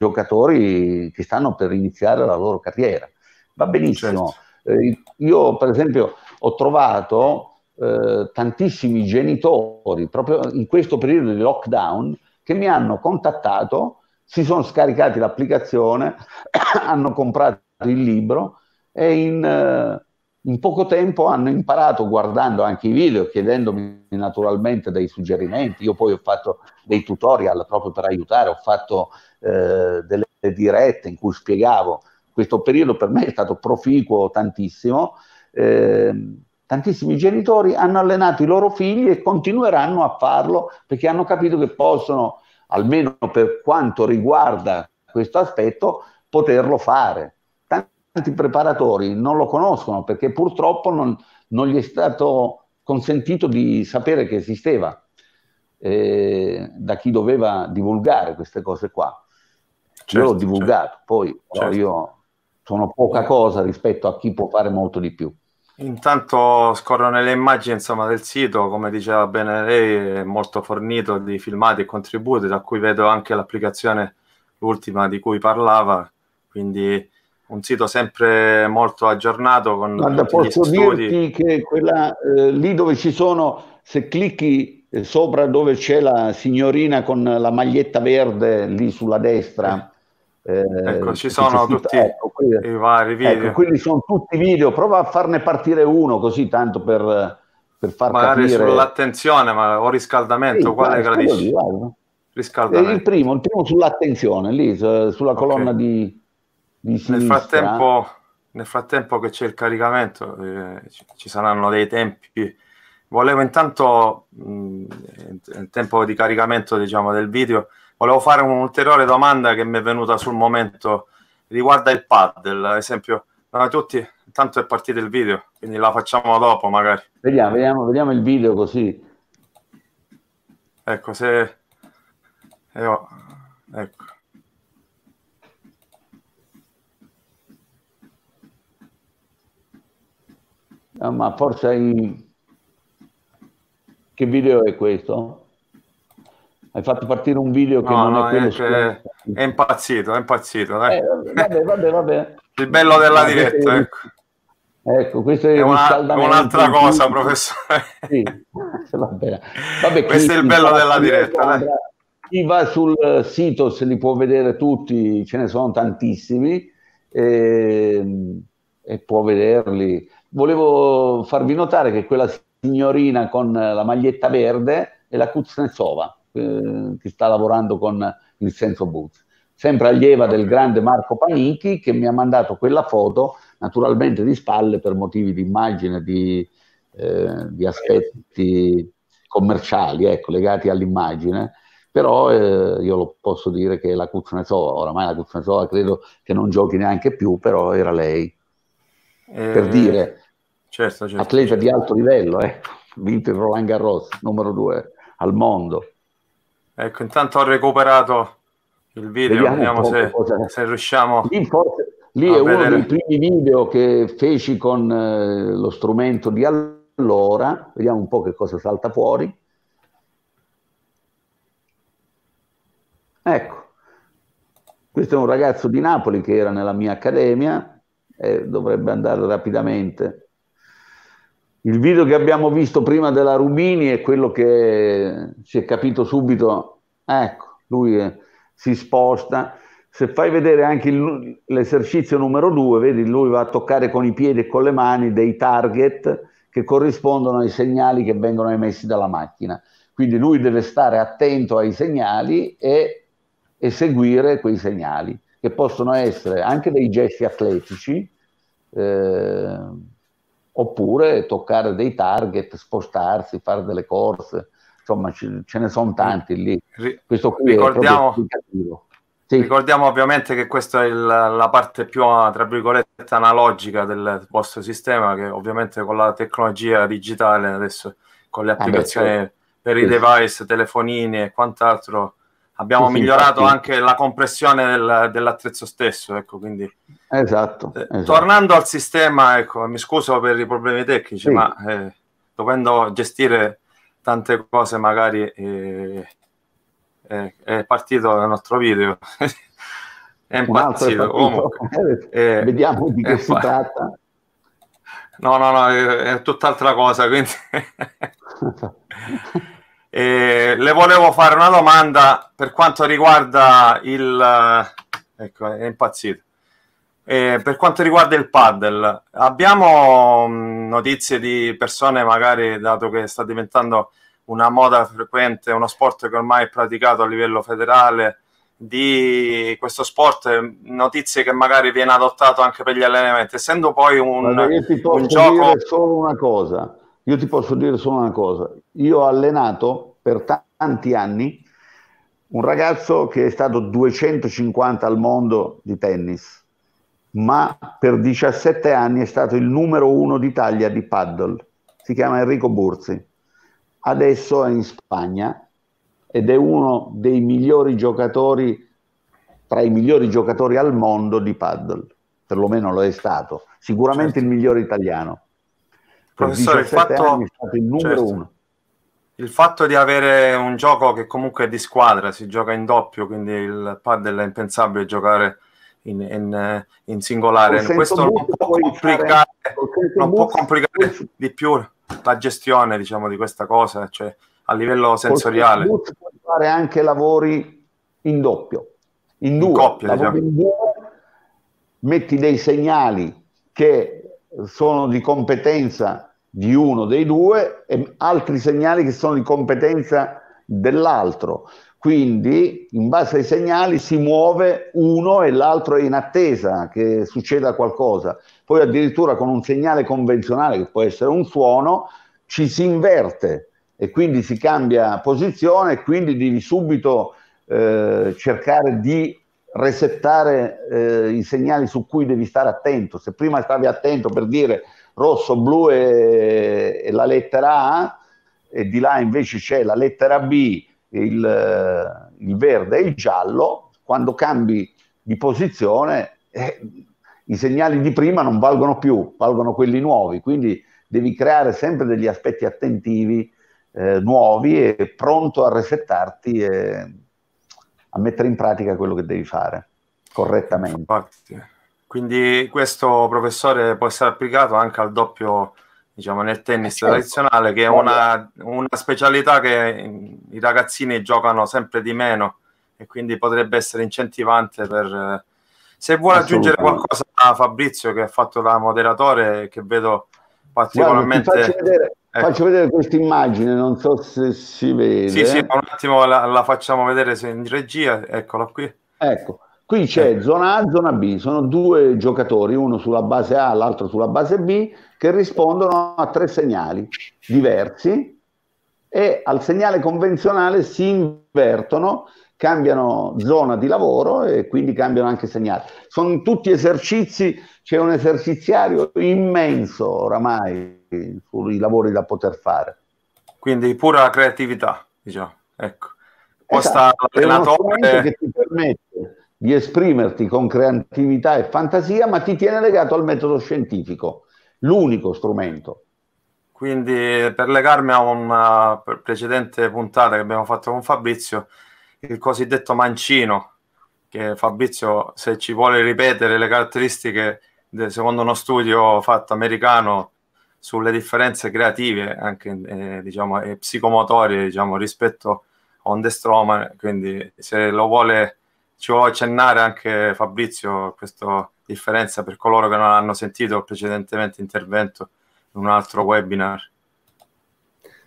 Speaker 3: giocatori che stanno per iniziare la loro carriera. Va benissimo. Certo. Eh, io per esempio ho trovato eh, tantissimi genitori proprio in questo periodo di lockdown che mi hanno contattato, si sono scaricati l'applicazione, hanno comprato il libro e in... Eh, in poco tempo hanno imparato guardando anche i video, chiedendomi naturalmente dei suggerimenti. Io poi ho fatto dei tutorial proprio per aiutare, ho fatto eh, delle dirette in cui spiegavo. Questo periodo per me è stato proficuo tantissimo. Eh, tantissimi genitori hanno allenato i loro figli e continueranno a farlo perché hanno capito che possono, almeno per quanto riguarda questo aspetto, poterlo fare tanti preparatori non lo conoscono perché purtroppo non, non gli è stato consentito di sapere che esisteva eh, da chi doveva divulgare queste cose qua. Certo, io l'ho certo, certo. divulgato, certo. poi certo. io sono poca eh. cosa rispetto a chi può fare molto di più.
Speaker 1: Intanto scorrono le immagini insomma, del sito, come diceva bene lei, è molto fornito di filmati e contributi, da cui vedo anche l'applicazione, ultima di cui parlava, quindi un sito sempre molto aggiornato con Guarda, posso studi.
Speaker 3: dirti che quella, eh, lì dove ci sono, se clicchi eh, sopra dove c'è la signorina con la maglietta verde lì sulla destra, eh, ecco, ci sono tutti ecco, quelli, eh, i vari ecco, video. Ecco, quindi sono tutti video, prova a farne partire uno così tanto per, eh, per far Magari capire...
Speaker 1: sull'attenzione ma, o riscaldamento, sì, quale gradisci? Il
Speaker 3: primo, il primo sull'attenzione, lì sulla colonna okay. di di sinistra. Nel frattempo, nel
Speaker 1: frattempo che c'è il caricamento, eh, ci, saranno dei tempi. Volevo intanto, mh, tempo di caricamento diciamo, del video, volevo fare un'ulteriore domanda che mi è venuta sul momento riguarda il paddle, ad esempio. a tutti, intanto è partito il video, quindi la facciamo dopo magari. Vediamo,
Speaker 3: vediamo, vediamo il video così. Ecco, se... Io... Ecco. No, ah, ma forse in... che video è questo? Hai fatto partire un video che no, non no, è quello è,
Speaker 1: è impazzito, è impazzito.
Speaker 3: Eh, vabbè, vabbè, vabbè. Il bello della diretta, ecco. Ecco, questo è, è una, un'altra cosa, professore. Sì. Vabbè. Vabbè, questo è il bello della diretta. Andrà, chi va sul sito se li può vedere tutti, ce ne sono tantissimi e, ehm, e può vederli volevo farvi notare che quella signorina con la maglietta verde è la Kuznetsova, eh, che sta lavorando con il Senso Boots, sempre allieva del grande Marco Panichi che mi ha mandato quella foto, naturalmente di spalle per motivi di immagine, di, eh, di aspetti commerciali, ecco, legati all'immagine, però eh, io lo posso dire che la Kuznetsova, oramai la Kuznetsova credo che non giochi neanche più, però era lei.
Speaker 1: Per eh, dire, certo, certo. atleta
Speaker 3: di alto livello, eh. vinto il Roland Garros, numero due al mondo.
Speaker 1: Ecco, intanto ho recuperato il video, vediamo, vediamo se, cosa... se, riusciamo. Lì, forse, lì è vedere. uno dei
Speaker 3: primi video che feci con eh, lo strumento di allora, vediamo un po' che cosa salta fuori. Ecco, questo è un ragazzo di Napoli che era nella mia accademia, e dovrebbe andare rapidamente. Il video che abbiamo visto prima della Rubini è quello che si è capito subito, ecco, lui è, eh, si sposta. Se fai vedere anche il, l'esercizio numero 2, vedi, lui va a toccare con i piedi e con le mani dei target che corrispondono ai segnali che vengono emessi dalla macchina. Quindi lui deve stare attento ai segnali e eseguire quei segnali, che possono essere anche dei gesti atletici. Eh, oppure toccare dei target, spostarsi, fare delle corse, insomma ce, ce ne sono tanti lì. Questo qui ricordiamo, sì.
Speaker 1: ricordiamo ovviamente che questa è il, la parte più, tra virgolette, analogica del vostro sistema, che ovviamente con la tecnologia digitale adesso, con le applicazioni ah, beh, certo. per i device, telefonini e quant'altro, abbiamo sì, migliorato infatti. anche la compressione del, dell'attrezzo stesso. Ecco, quindi,
Speaker 3: esatto, eh, esatto, Tornando al
Speaker 1: sistema, ecco, mi scuso per i problemi tecnici, sì. ma eh, dovendo gestire tante cose magari eh, è partito il nostro video. è impazzito. È Comunque,
Speaker 3: eh, eh, Vediamo di che eh, si tratta.
Speaker 1: No, no, no, è, è tutt'altra cosa, quindi... E le volevo fare una domanda per quanto riguarda il... Eh, ecco, è impazzito. E per quanto riguarda il paddle, abbiamo mm, notizie di persone, magari dato che sta diventando una moda frequente, uno sport che ormai è praticato a livello federale, di questo sport, notizie che magari viene adottato anche per gli allenamenti, essendo poi un, un gioco...
Speaker 3: solo una cosa, io ti posso dire solo una cosa, io ho allenato per tanti anni un ragazzo che è stato 250 al mondo di tennis, ma per 17 anni è stato il numero uno d'Italia di paddle, si chiama Enrico Burzi, adesso è in Spagna ed è uno dei migliori giocatori, tra i migliori giocatori al mondo di paddle, perlomeno lo è stato, sicuramente certo. il migliore italiano. Professore, il fatto, il, certo.
Speaker 1: il fatto, di avere un gioco che comunque è di squadra, si gioca in doppio, quindi il padel è impensabile giocare in, in, eh, in singolare. Questo non
Speaker 3: può complicare,
Speaker 1: non può complicare di più la gestione diciamo, di questa cosa, cioè a livello sensoriale. Puoi
Speaker 3: fare anche lavori in doppio, in due, in coppia, diciamo. in due metti dei segnali che sono di competenza di uno dei due e altri segnali che sono di competenza dell'altro. Quindi in base ai segnali si muove uno e l'altro è in attesa che succeda qualcosa. Poi addirittura con un segnale convenzionale che può essere un suono ci si inverte e quindi si cambia posizione e quindi devi subito eh, cercare di resettare eh, i segnali su cui devi stare attento. Se prima stavi attento per dire rosso, blu e, e la lettera A, e di là invece c'è la lettera B, il, il verde e il giallo, quando cambi di posizione eh, i segnali di prima non valgono più, valgono quelli nuovi, quindi devi creare sempre degli aspetti attentivi, eh, nuovi e pronto a resettarti e a mettere in pratica quello che devi fare correttamente. Infatti.
Speaker 1: Quindi questo professore può essere applicato anche al doppio diciamo, nel tennis certo. tradizionale, che è una, una, specialità che i ragazzini giocano sempre di meno e quindi potrebbe essere incentivante per... Se vuole aggiungere qualcosa a Fabrizio che ha fatto da moderatore, che vedo particolarmente... Guarda, faccio vedere, ecco.
Speaker 3: vedere questa immagine, non so se si vede. Sì, sì,
Speaker 1: un attimo la, la facciamo vedere se in regia, eccola qui.
Speaker 3: Ecco, Qui c'è ecco. zona A, zona B, sono due giocatori, uno sulla base A, l'altro sulla base B, che rispondono a tre segnali diversi e al segnale convenzionale si invertono, cambiano zona di lavoro e quindi cambiano anche segnale. Sono tutti esercizi, c'è un eserciziario immenso oramai sui lavori da poter fare. Quindi
Speaker 1: pura creatività, diciamo, ecco. Esatto, è uno che ti
Speaker 3: permette di esprimerti con creatività e fantasia, ma ti tiene legato al metodo scientifico, l'unico strumento.
Speaker 1: Quindi per legarmi a una precedente puntata che abbiamo fatto con Fabrizio, il cosiddetto mancino, che Fabrizio se ci vuole ripetere le caratteristiche secondo uno studio fatto americano sulle differenze creative anche eh, diciamo, e psicomotorie diciamo, rispetto a Onde Stroman, quindi se lo vuole ci vuole accennare anche Fabrizio questa differenza per coloro che non hanno sentito precedentemente intervento in un altro webinar.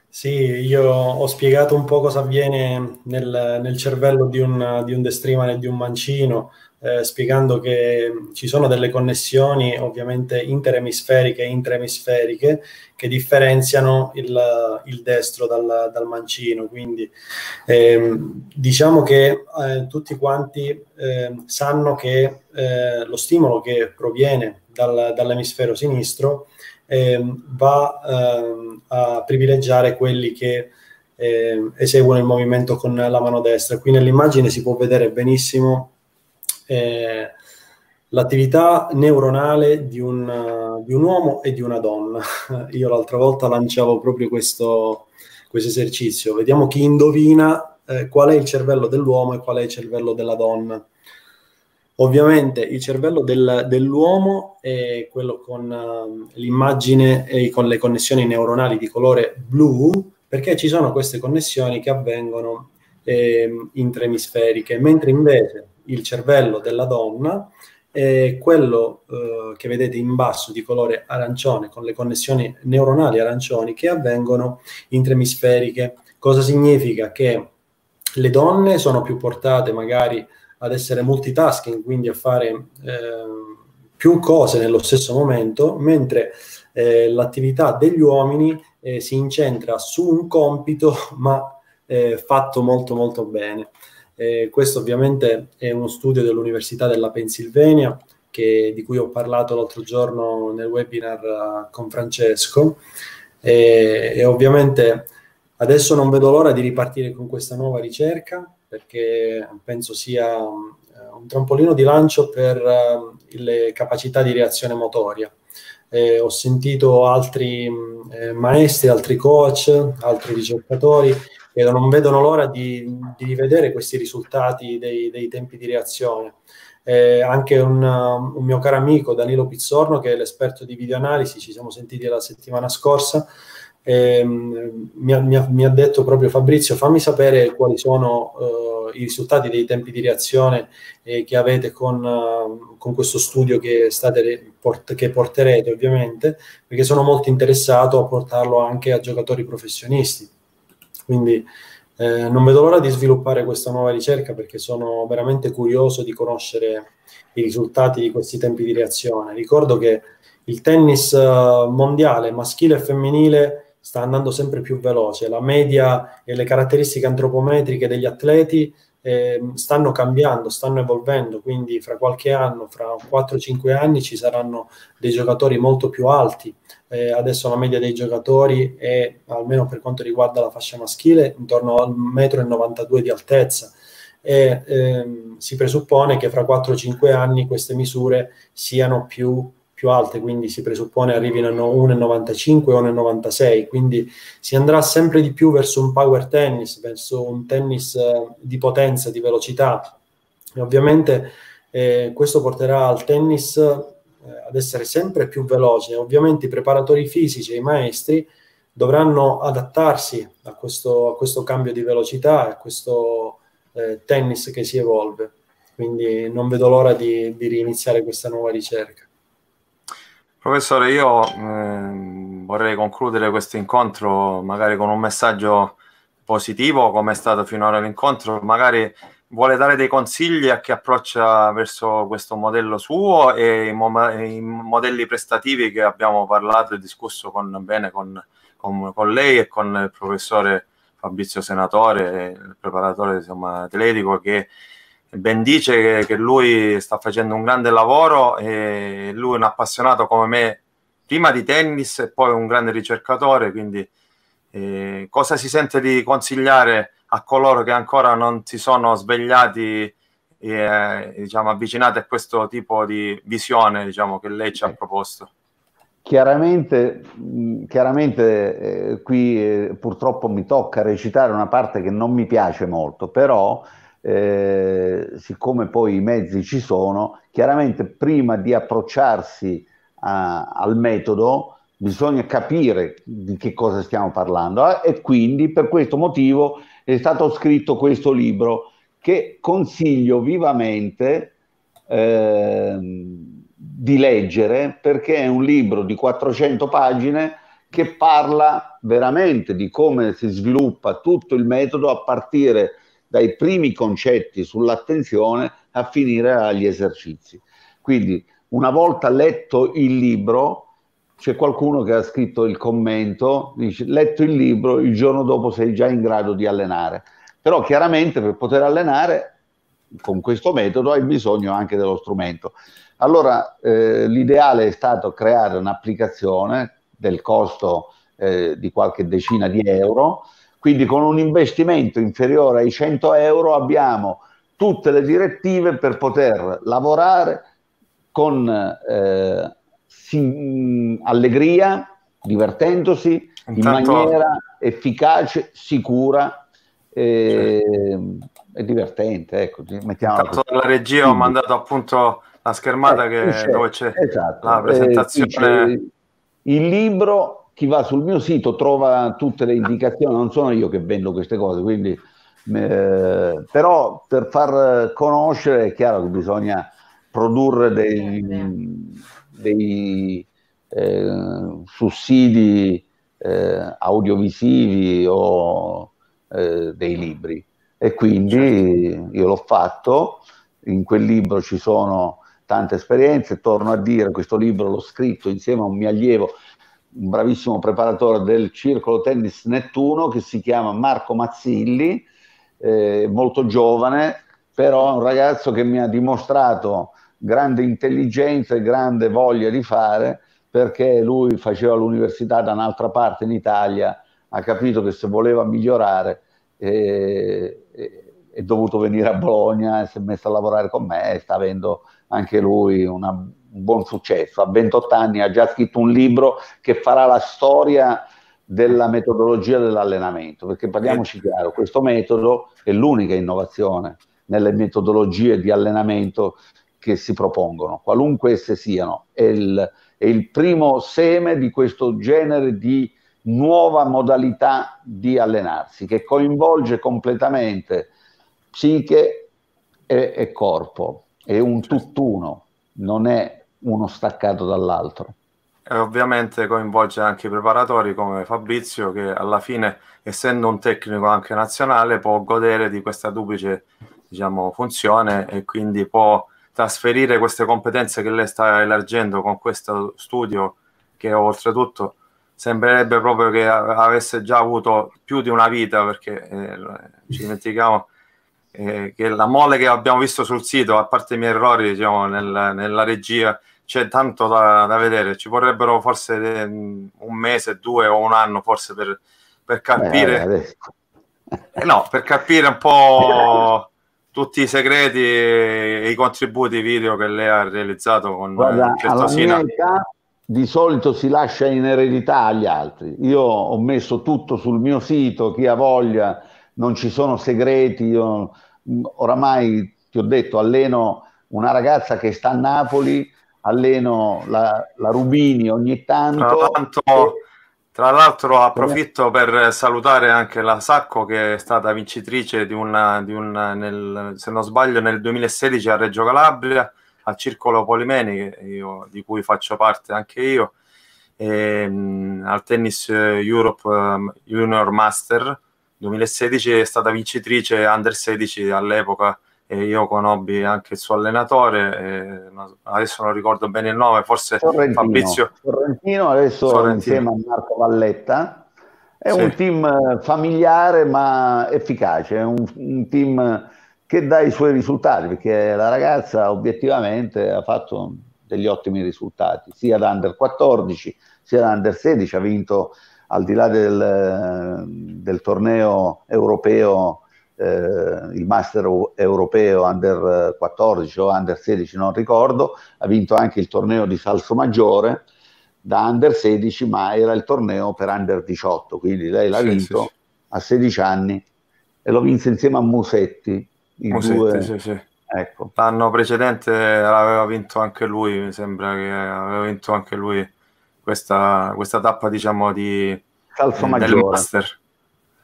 Speaker 1: Sì, io
Speaker 2: ho spiegato un po' cosa avviene nel, nel cervello di un, di un e di un mancino, eh, spiegando che ci sono delle connessioni ovviamente interemisferiche e interemisferiche che differenziano il, il destro dal, dal, mancino. Quindi ehm, diciamo che eh, tutti quanti eh, sanno che eh, lo stimolo che proviene dal, dall'emisfero sinistro ehm, va ehm, a privilegiare quelli che ehm, eseguono il movimento con la mano destra. Qui nell'immagine si può vedere benissimo eh, l'attività neuronale di un, di un, uomo e di una donna. Io l'altra volta lanciavo proprio questo, questo esercizio. Vediamo chi indovina eh, qual è il cervello dell'uomo e qual è il cervello della donna. Ovviamente il cervello del, dell'uomo è quello con uh, l'immagine e con le connessioni neuronali di colore blu, perché ci sono queste connessioni che avvengono eh, intremisferiche, mentre invece il cervello della donna e quello eh, che vedete in basso di colore arancione con le connessioni neuronali arancioni che avvengono intremisferiche. Cosa significa? Che le donne sono più portate magari ad essere multitasking, quindi a fare eh, più cose nello stesso momento, mentre eh, l'attività degli uomini eh, si incentra su un compito ma eh, fatto molto molto bene. Eh, questo ovviamente è uno studio dell'Università della Pennsylvania che, di cui ho parlato l'altro giorno nel webinar eh, con Francesco e, e ovviamente adesso non vedo l'ora di ripartire con questa nuova ricerca perché penso sia eh, un trampolino di lancio per uh, le capacità di reazione motoria. Eh, ho sentito altri eh, maestri, altri coach, altri ricercatori Vedo, non vedono l'ora di, di rivedere questi risultati dei, dei tempi di reazione. Eh, anche un, un, mio caro amico Danilo Pizzorno, che è l'esperto di videoanalisi, ci siamo sentiti la settimana scorsa, ehm, mi, ha, mi, ha, mi, ha, detto proprio Fabrizio, fammi sapere quali sono eh, i risultati dei tempi di reazione eh, che avete con, eh, con, questo studio che, state, port, che porterete ovviamente, perché sono molto interessato a portarlo anche a giocatori professionisti. Quindi eh, non vedo l'ora di sviluppare questa nuova ricerca perché sono veramente curioso di conoscere i risultati di questi tempi di reazione. Ricordo che il tennis eh, mondiale maschile e femminile sta andando sempre più veloce, la media e le caratteristiche antropometriche degli atleti eh, stanno cambiando, stanno evolvendo, quindi fra qualche anno, fra 4-5 anni ci saranno dei giocatori molto più alti. Eh, adesso la media dei giocatori è, almeno per quanto riguarda la fascia maschile, intorno al 1,92 m di altezza e ehm, si presuppone che fra 4-5 anni queste misure siano più più alte, quindi si presuppone arrivino a 1,95 o 1,96, quindi si andrà sempre di più verso un power tennis, verso un tennis eh, di potenza, di velocità. E ovviamente eh, questo porterà al tennis eh, ad essere sempre più veloce. Ovviamente i preparatori fisici e i maestri dovranno adattarsi a questo, a questo cambio di velocità, e a questo eh, tennis che si evolve. Quindi non vedo l'ora di, di riniziare questa nuova ricerca.
Speaker 1: Professore, io ehm, vorrei concludere questo incontro magari con un messaggio positivo, come è stato finora l'incontro, magari vuole dare dei consigli a chi approccia verso questo modello suo e i, mo i modelli prestativi che abbiamo parlato e discusso con, bene con, con, con, lei e con il professore Fabrizio Senatore, il preparatore insomma, atletico che ben dice che, che, lui sta facendo un grande lavoro e lui è un appassionato come me prima di tennis e poi un grande ricercatore, quindi eh, cosa si sente di consigliare a coloro che ancora non si sono svegliati e eh, diciamo, avvicinati a questo tipo di visione diciamo, che lei ci ha proposto?
Speaker 3: Chiaramente, chiaramente eh, qui eh, purtroppo mi tocca recitare una parte che non mi piace molto, però eh, siccome poi i mezzi ci sono, chiaramente prima di approcciarsi a, al metodo bisogna capire di che cosa stiamo parlando eh? e quindi per questo motivo è stato scritto questo libro che consiglio vivamente eh, di leggere perché è un libro di 400 pagine che parla veramente di come si sviluppa tutto il metodo a partire da dai primi concetti sull'attenzione a finire agli esercizi. Quindi una volta letto il libro, c'è qualcuno che ha scritto il commento, dice letto il libro, il giorno dopo sei già in grado di allenare. Però chiaramente per poter allenare con questo metodo hai bisogno anche dello strumento. Allora eh, l'ideale è stato creare un'applicazione del costo eh, di qualche decina di euro quindi con un investimento inferiore ai 100 euro abbiamo tutte le direttive per poter lavorare con eh, si, mm, allegria, divertendosi Intanto... in maniera efficace, sicura e, certo. e divertente. Ecco, mettiamo la regia Quindi. ho
Speaker 1: mandato appunto la schermata eh, che, c'è, dove c'è esatto. la eh, presentazione.
Speaker 3: Eh, il libro chi va sul mio sito trova tutte le indicazioni, non sono io che vendo queste cose, quindi, eh, però per far conoscere è chiaro che bisogna produrre dei, dei eh, sussidi eh, audiovisivi o eh, dei libri. E quindi certo. io l'ho fatto, in quel libro ci sono tante esperienze, torno a dire, questo libro l'ho scritto insieme a un mio allievo, un bravissimo preparatore del circolo tennis Nettuno che si chiama Marco Mazzilli, eh, molto giovane, però un ragazzo che mi ha dimostrato grande intelligenza e grande voglia di fare perché lui faceva l'università da un'altra parte in Italia, ha capito che se voleva migliorare eh, eh è dovuto venire a Bologna, si è messo a lavorare con me e sta avendo anche lui una buon successo. A 28 anni ha già scritto un libro che farà la storia della metodologia dell'allenamento, perché parliamoci chiaro, questo metodo è l'unica innovazione nelle metodologie di allenamento che si propongono, qualunque esse siano, è il, è il primo seme di questo genere di nuova modalità di allenarsi che coinvolge completamente psiche e, e corpo, è un certo. tutt'uno, non è uno staccato dall'altro.
Speaker 1: E ovviamente coinvolge anche i preparatori come Fabrizio che alla fine, essendo un tecnico anche nazionale, può godere di questa duplice diciamo, funzione e quindi può trasferire queste competenze che lei sta elargendo con questo studio che oltretutto sembrerebbe proprio che avesse già avuto più di una vita perché eh, ci dimentichiamo eh, che la mole che abbiamo visto sul sito, a parte i miei errori diciamo, nel, nella regia, c'è tanto da, da, vedere, ci vorrebbero forse ehm, un mese, due o un anno forse per, per capire. Eh, eh, no, per capire un po' tutti i segreti e i contributi video che lei ha realizzato con eh, Guarda, Certosina. Età,
Speaker 3: di solito si lascia in eredità agli altri. Io ho messo tutto sul mio sito, chi ha voglia, non ci sono segreti. Io mm, oramai ti ho detto, alleno una ragazza che sta a Napoli alleno la, la Rubini ogni tanto.
Speaker 1: Tra l'altro
Speaker 3: approfitto
Speaker 1: per salutare anche la Sacco che è stata vincitrice di un, di se non sbaglio, nel 2016 a Reggio Calabria, al Circolo Polimeni, io, di cui faccio parte anche io, e, um, al Tennis Europe mm, Junior Master 2016 è stata vincitrice under 16 all'epoca e io conobbi anche il suo allenatore, eh, adesso non ricordo bene il nome, forse Sorrentino, Fabrizio
Speaker 3: Sorrentino, adesso Sorrentino. insieme a Marco Valletta. È sì. un team familiare ma efficace, è un, un, team che dà i suoi risultati, perché la ragazza obiettivamente ha fatto degli ottimi risultati, sia da under 14 sia da under 16, ha vinto al di là del, del torneo europeo eh, il master europeo under 14 o under 16, non ricordo, ha vinto anche il torneo di Salso Maggiore da under 16, ma era il torneo per under 18, quindi lei l'ha sì, vinto sì, sì. a 16 anni e lo vinse insieme a Musetti. Musetti, due... sì, sì. Ecco.
Speaker 1: L'anno precedente l'aveva vinto anche lui, mi sembra che aveva vinto anche lui questa, questa tappa diciamo di Salso Maggiore. Master.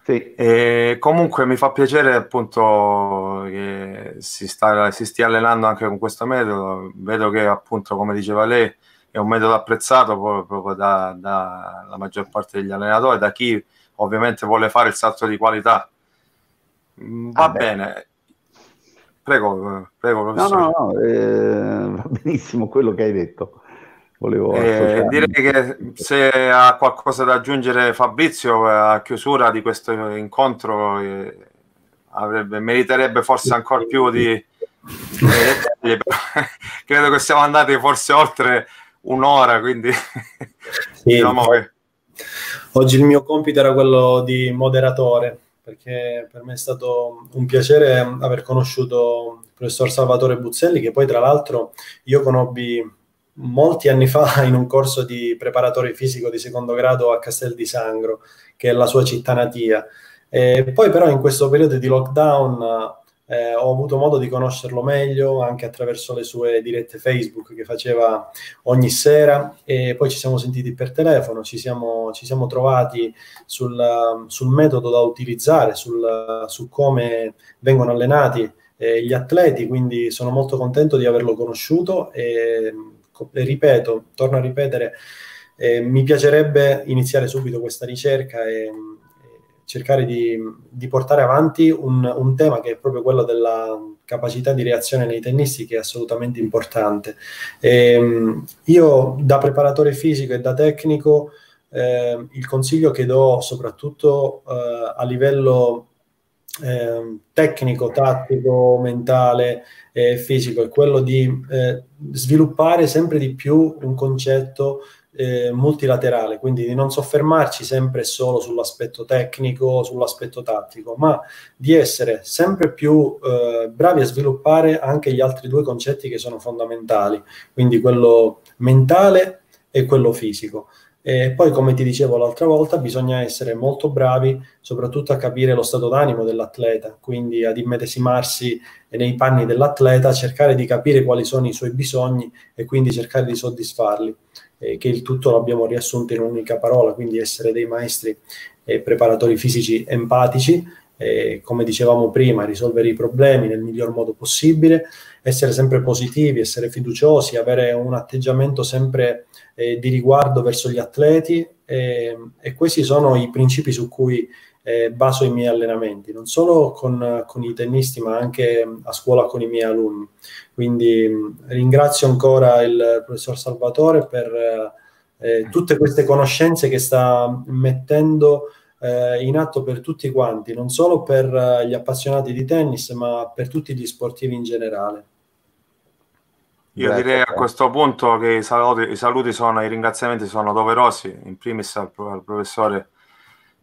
Speaker 1: Sì, eh, comunque mi fa piacere appunto che si, sta, si, stia allenando anche con questo metodo. Vedo che appunto, come diceva lei, è un metodo apprezzato proprio, proprio dalla da maggior parte degli allenatori, da chi ovviamente vuole fare il salto di qualità. Mm, va ah, bene. bene. Prego, prego, professore. No,
Speaker 3: no, no, eh, va benissimo quello che hai detto volevo eh, direi
Speaker 1: che se ha qualcosa da aggiungere Fabrizio eh, a chiusura di questo incontro eh, avrebbe, meriterebbe forse ancora più di eh, credo che siamo andati forse oltre un'ora quindi sì, diciamo che...
Speaker 2: oggi il mio compito era quello di moderatore perché per me è stato un piacere aver conosciuto il professor Salvatore Buzzelli che poi tra l'altro io conobbi molti anni fa in un corso di preparatore fisico di secondo grado a Castel di Sangro, che è la sua città natia. E poi però in questo periodo di lockdown eh, ho avuto modo di conoscerlo meglio anche attraverso le sue dirette Facebook che faceva ogni sera e poi ci siamo sentiti per telefono, ci siamo, ci siamo trovati sul, sul, metodo da utilizzare, sul, su come vengono allenati eh, gli atleti, quindi sono molto contento di averlo conosciuto e Ecco, ripeto, torno a ripetere, eh, mi piacerebbe iniziare subito questa ricerca e, e eh, cercare di, di, portare avanti un, un, tema che è proprio quello della capacità di reazione nei tennisti che è assolutamente importante. E, ehm, io da preparatore fisico e da tecnico eh, il consiglio che do soprattutto eh, a livello Ehm, tecnico, tattico, mentale e fisico, è quello di eh, sviluppare sempre di più un concetto eh, multilaterale, quindi di non soffermarci sempre solo sull'aspetto tecnico, sull'aspetto tattico, ma di essere sempre più eh, bravi a sviluppare anche gli altri due concetti che sono fondamentali, quindi quello mentale e quello fisico. E poi, come ti dicevo l'altra volta, bisogna essere molto bravi soprattutto a capire lo stato d'animo dell'atleta, quindi ad immedesimarsi nei panni dell'atleta, cercare di capire quali sono i suoi bisogni e quindi cercare di soddisfarli, eh, che il tutto l'abbiamo riassunto in un'unica parola, quindi essere dei maestri eh, preparatori fisici empatici, eh, come dicevamo prima, risolvere i problemi nel miglior modo possibile essere sempre positivi, essere fiduciosi, avere un atteggiamento sempre eh, di riguardo verso gli atleti e, ehm, e, questi sono i principi su cui eh, baso i miei allenamenti, non solo con, con, i tennisti ma anche ehm, a scuola con i miei alunni. Quindi mm, ringrazio ancora il professor Salvatore per eh, eh tutte queste conoscenze che sta mettendo eh, in atto per tutti quanti, non solo per eh, gli appassionati di tennis, ma per tutti gli sportivi in generale.
Speaker 1: Io direi a questo punto che i saluti, i saluti sono, i ringraziamenti sono doverosi, in primis al, al professore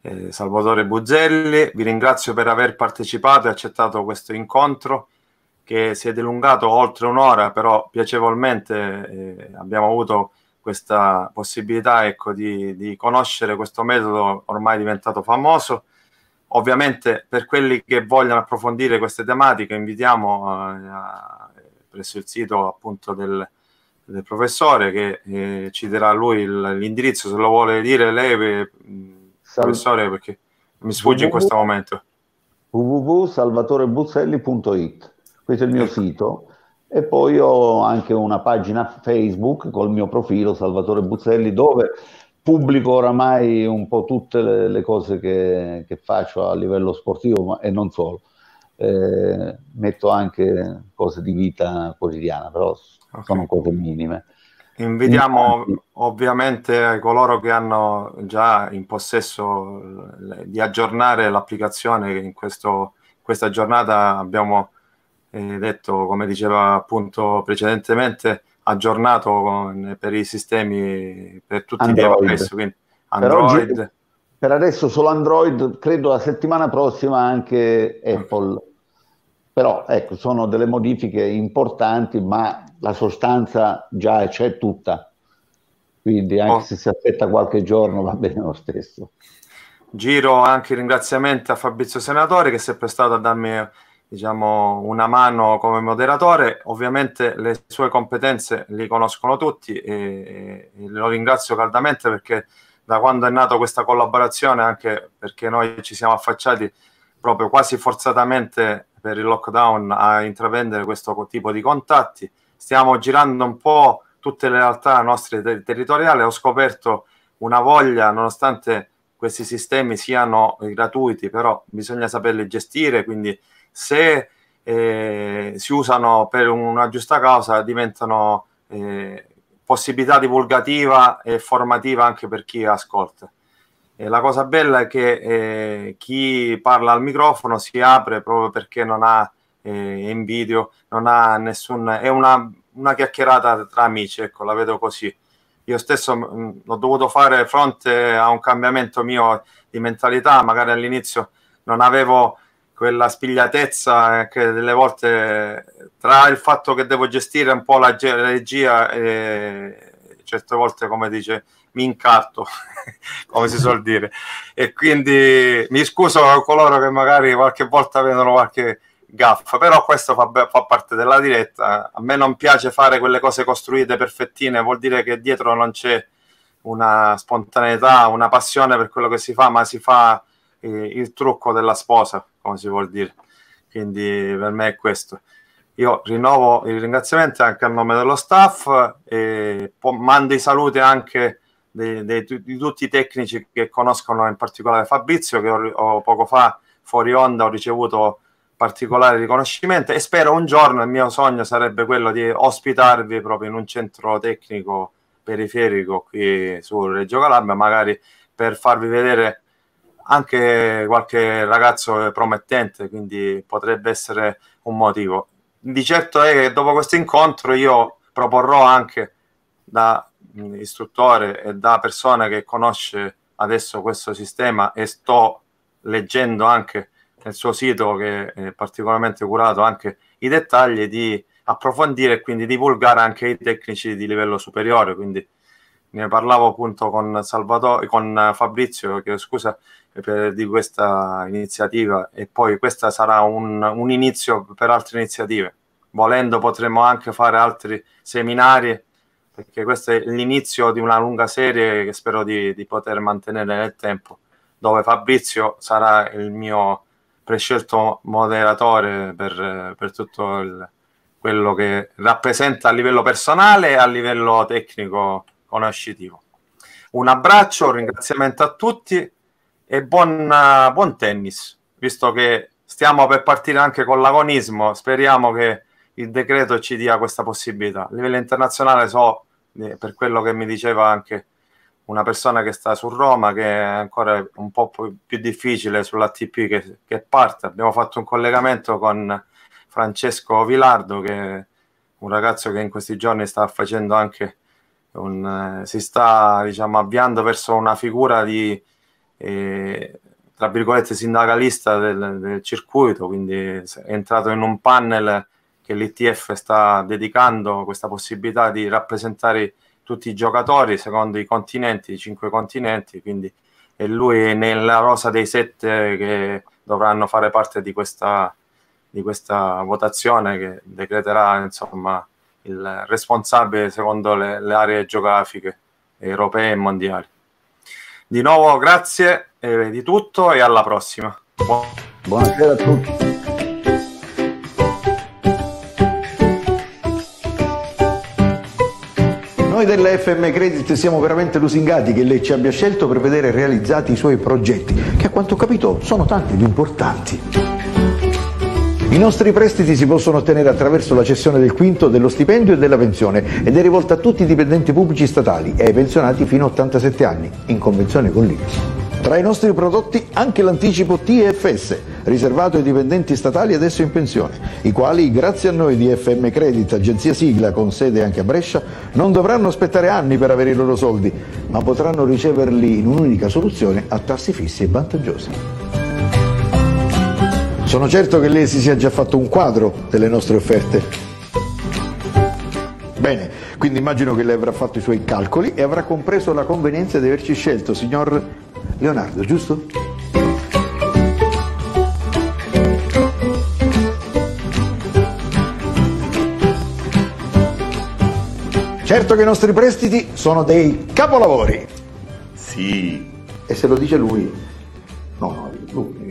Speaker 1: eh, Salvatore Buzzelli, vi ringrazio per aver partecipato e accettato questo incontro che si è dilungato oltre un'ora, però piacevolmente eh, abbiamo avuto questa possibilità ecco, di, di, conoscere questo metodo ormai diventato famoso. Ovviamente per quelli che vogliono approfondire queste tematiche invitiamo eh, presso il sito appunto del, del professore che eh, ci darà lui l'indirizzo se lo vuole dire lei, per, eh, professore, perché
Speaker 3: mi sfugge in questo momento. www.salvatorebuzzelli.it, questo è il mio ecco. sito e poi ho anche una pagina Facebook col mio profilo Salvatore Buzzelli dove pubblico oramai un po' tutte le, le cose che, che, faccio a livello sportivo ma, e non solo. Eh, metto anche cose di vita quotidiana, però okay. sono cose minime.
Speaker 1: Invitiamo Infatti,
Speaker 3: ovviamente
Speaker 1: coloro che hanno già in possesso eh, di aggiornare l'applicazione che in questo, questa giornata abbiamo eh, detto, come diceva appunto precedentemente, aggiornato con, per i sistemi, per tutti Android. gli iOS, quindi Android. Per, oggi,
Speaker 3: per adesso solo Android, credo la settimana prossima anche Apple. Però ecco, sono delle modifiche importanti, ma la sostanza già c'è tutta. Quindi anche oh. se si aspetta qualche giorno va bene lo stesso.
Speaker 1: Giro anche ringraziamenti a Fabrizio Senatore che si è prestato a darmi diciamo, una mano come moderatore. Ovviamente le sue competenze li conoscono tutti e, e, lo ringrazio caldamente perché da quando è nata questa collaborazione, anche perché noi ci siamo affacciati proprio quasi forzatamente per il lockdown a intraprendere questo tipo di contatti, stiamo girando un po' tutte le realtà nostre ter- territoriali, ho scoperto una voglia, nonostante questi sistemi siano gratuiti, però bisogna saperli gestire, quindi se eh, si usano per una giusta causa diventano eh, possibilità divulgativa e formativa anche per chi ascolta. E la cosa bella è che eh, chi parla al microfono si apre proprio perché non ha eh, in video, non ha nessun... è una, una chiacchierata tra amici, ecco, la vedo così io stesso mh, mm, ho dovuto fare fronte a un cambiamento mio di mentalità, magari all'inizio non avevo quella spigliatezza eh, che delle volte tra il fatto che devo gestire un po' la, regia e certe volte come dice mi incarto come si suol dire e quindi mi scuso con coloro che magari qualche volta vedono qualche gaffa però questo fa, fa, parte della diretta a me non piace fare quelle cose costruite perfettine vuol dire che dietro non c'è una spontaneità una passione per quello che si fa ma si fa eh, il trucco della sposa come si vuol dire. Quindi per me è questo. Io rinnovo il ringraziamento anche a nome dello staff e mando i saluti anche di, di tutti i tecnici che conoscono, in particolare Fabrizio, che ho, ho poco fa fuori onda ho ricevuto particolare riconoscimento e spero un giorno il mio sogno sarebbe quello di ospitarvi proprio in un centro tecnico periferico qui su Reggio Calabria, magari per farvi vedere anche qualche ragazzo promettente, quindi potrebbe essere un motivo. Di certo è che dopo questo incontro io proporrò anche da mm, istruttore e da persona che conosce adesso questo sistema e sto leggendo anche nel suo sito che è particolarmente curato anche i dettagli di approfondire e quindi divulgare anche i tecnici di livello superiore quindi ne parlavo appunto con Salvatore con Fabrizio che scusa per, di questa iniziativa e poi questo sarà un, un inizio per altre iniziative. Volendo potremo anche fare altri seminari perché questo è l'inizio di una lunga serie che spero di, di, poter mantenere nel tempo, dove Fabrizio sarà il mio prescelto moderatore per, per tutto il, quello che rappresenta a livello personale e a livello tecnico conoscitivo. Un abbraccio, un ringraziamento a tutti e buon, buon tennis, visto che stiamo per partire anche con l'agonismo, speriamo che il decreto ci dia questa possibilità. A livello internazionale so, eh, per quello che mi diceva anche una persona che sta su Roma, che è ancora un po' più difficile sull'ATP che, che parte. Abbiamo fatto un collegamento con Francesco Vilardo, che è un ragazzo che in questi giorni sta facendo anche un, eh, si sta diciamo, avviando verso una figura di eh, tra virgolette sindacalista del, del, circuito, quindi è entrato in un panel che l'ITF sta dedicando questa possibilità di rappresentare tutti i giocatori secondo i continenti, i cinque continenti, quindi e lui è nella rosa dei sette che dovranno fare parte di questa, di questa votazione che decreterà insomma, il responsabile secondo le, le aree geografiche europee e mondiali. Di nuovo grazie eh, di tutto e alla prossima.
Speaker 3: Buonasera a tutti.
Speaker 4: Noi della FM Credit siamo veramente lusingati che lei ci abbia scelto per vedere realizzati i suoi progetti, che a quanto ho capito sono tanti ed importanti. I nostri prestiti si possono ottenere attraverso la cessione del quinto, dello stipendio e della pensione ed è rivolta a tutti i dipendenti pubblici statali e ai pensionati fino a 87 anni, in convenzione con l'INPS. Tra i nostri prodotti anche l'anticipo TFS, riservato ai dipendenti statali adesso in pensione, i quali, grazie a noi di FM Credit, agenzia sigla con sede anche a Brescia, non dovranno aspettare anni per avere i loro soldi, ma potranno riceverli in un'unica soluzione a tassi fissi e vantaggiosi. Sono certo che lei si sia già fatto un quadro delle nostre offerte. Bene, quindi immagino che lei avrà fatto i suoi calcoli e avrà compreso la convenienza di averci scelto, signor Leonardo, giusto? Certo che i nostri prestiti sono dei capolavori. Sì. E se lo dice lui? No, no, lui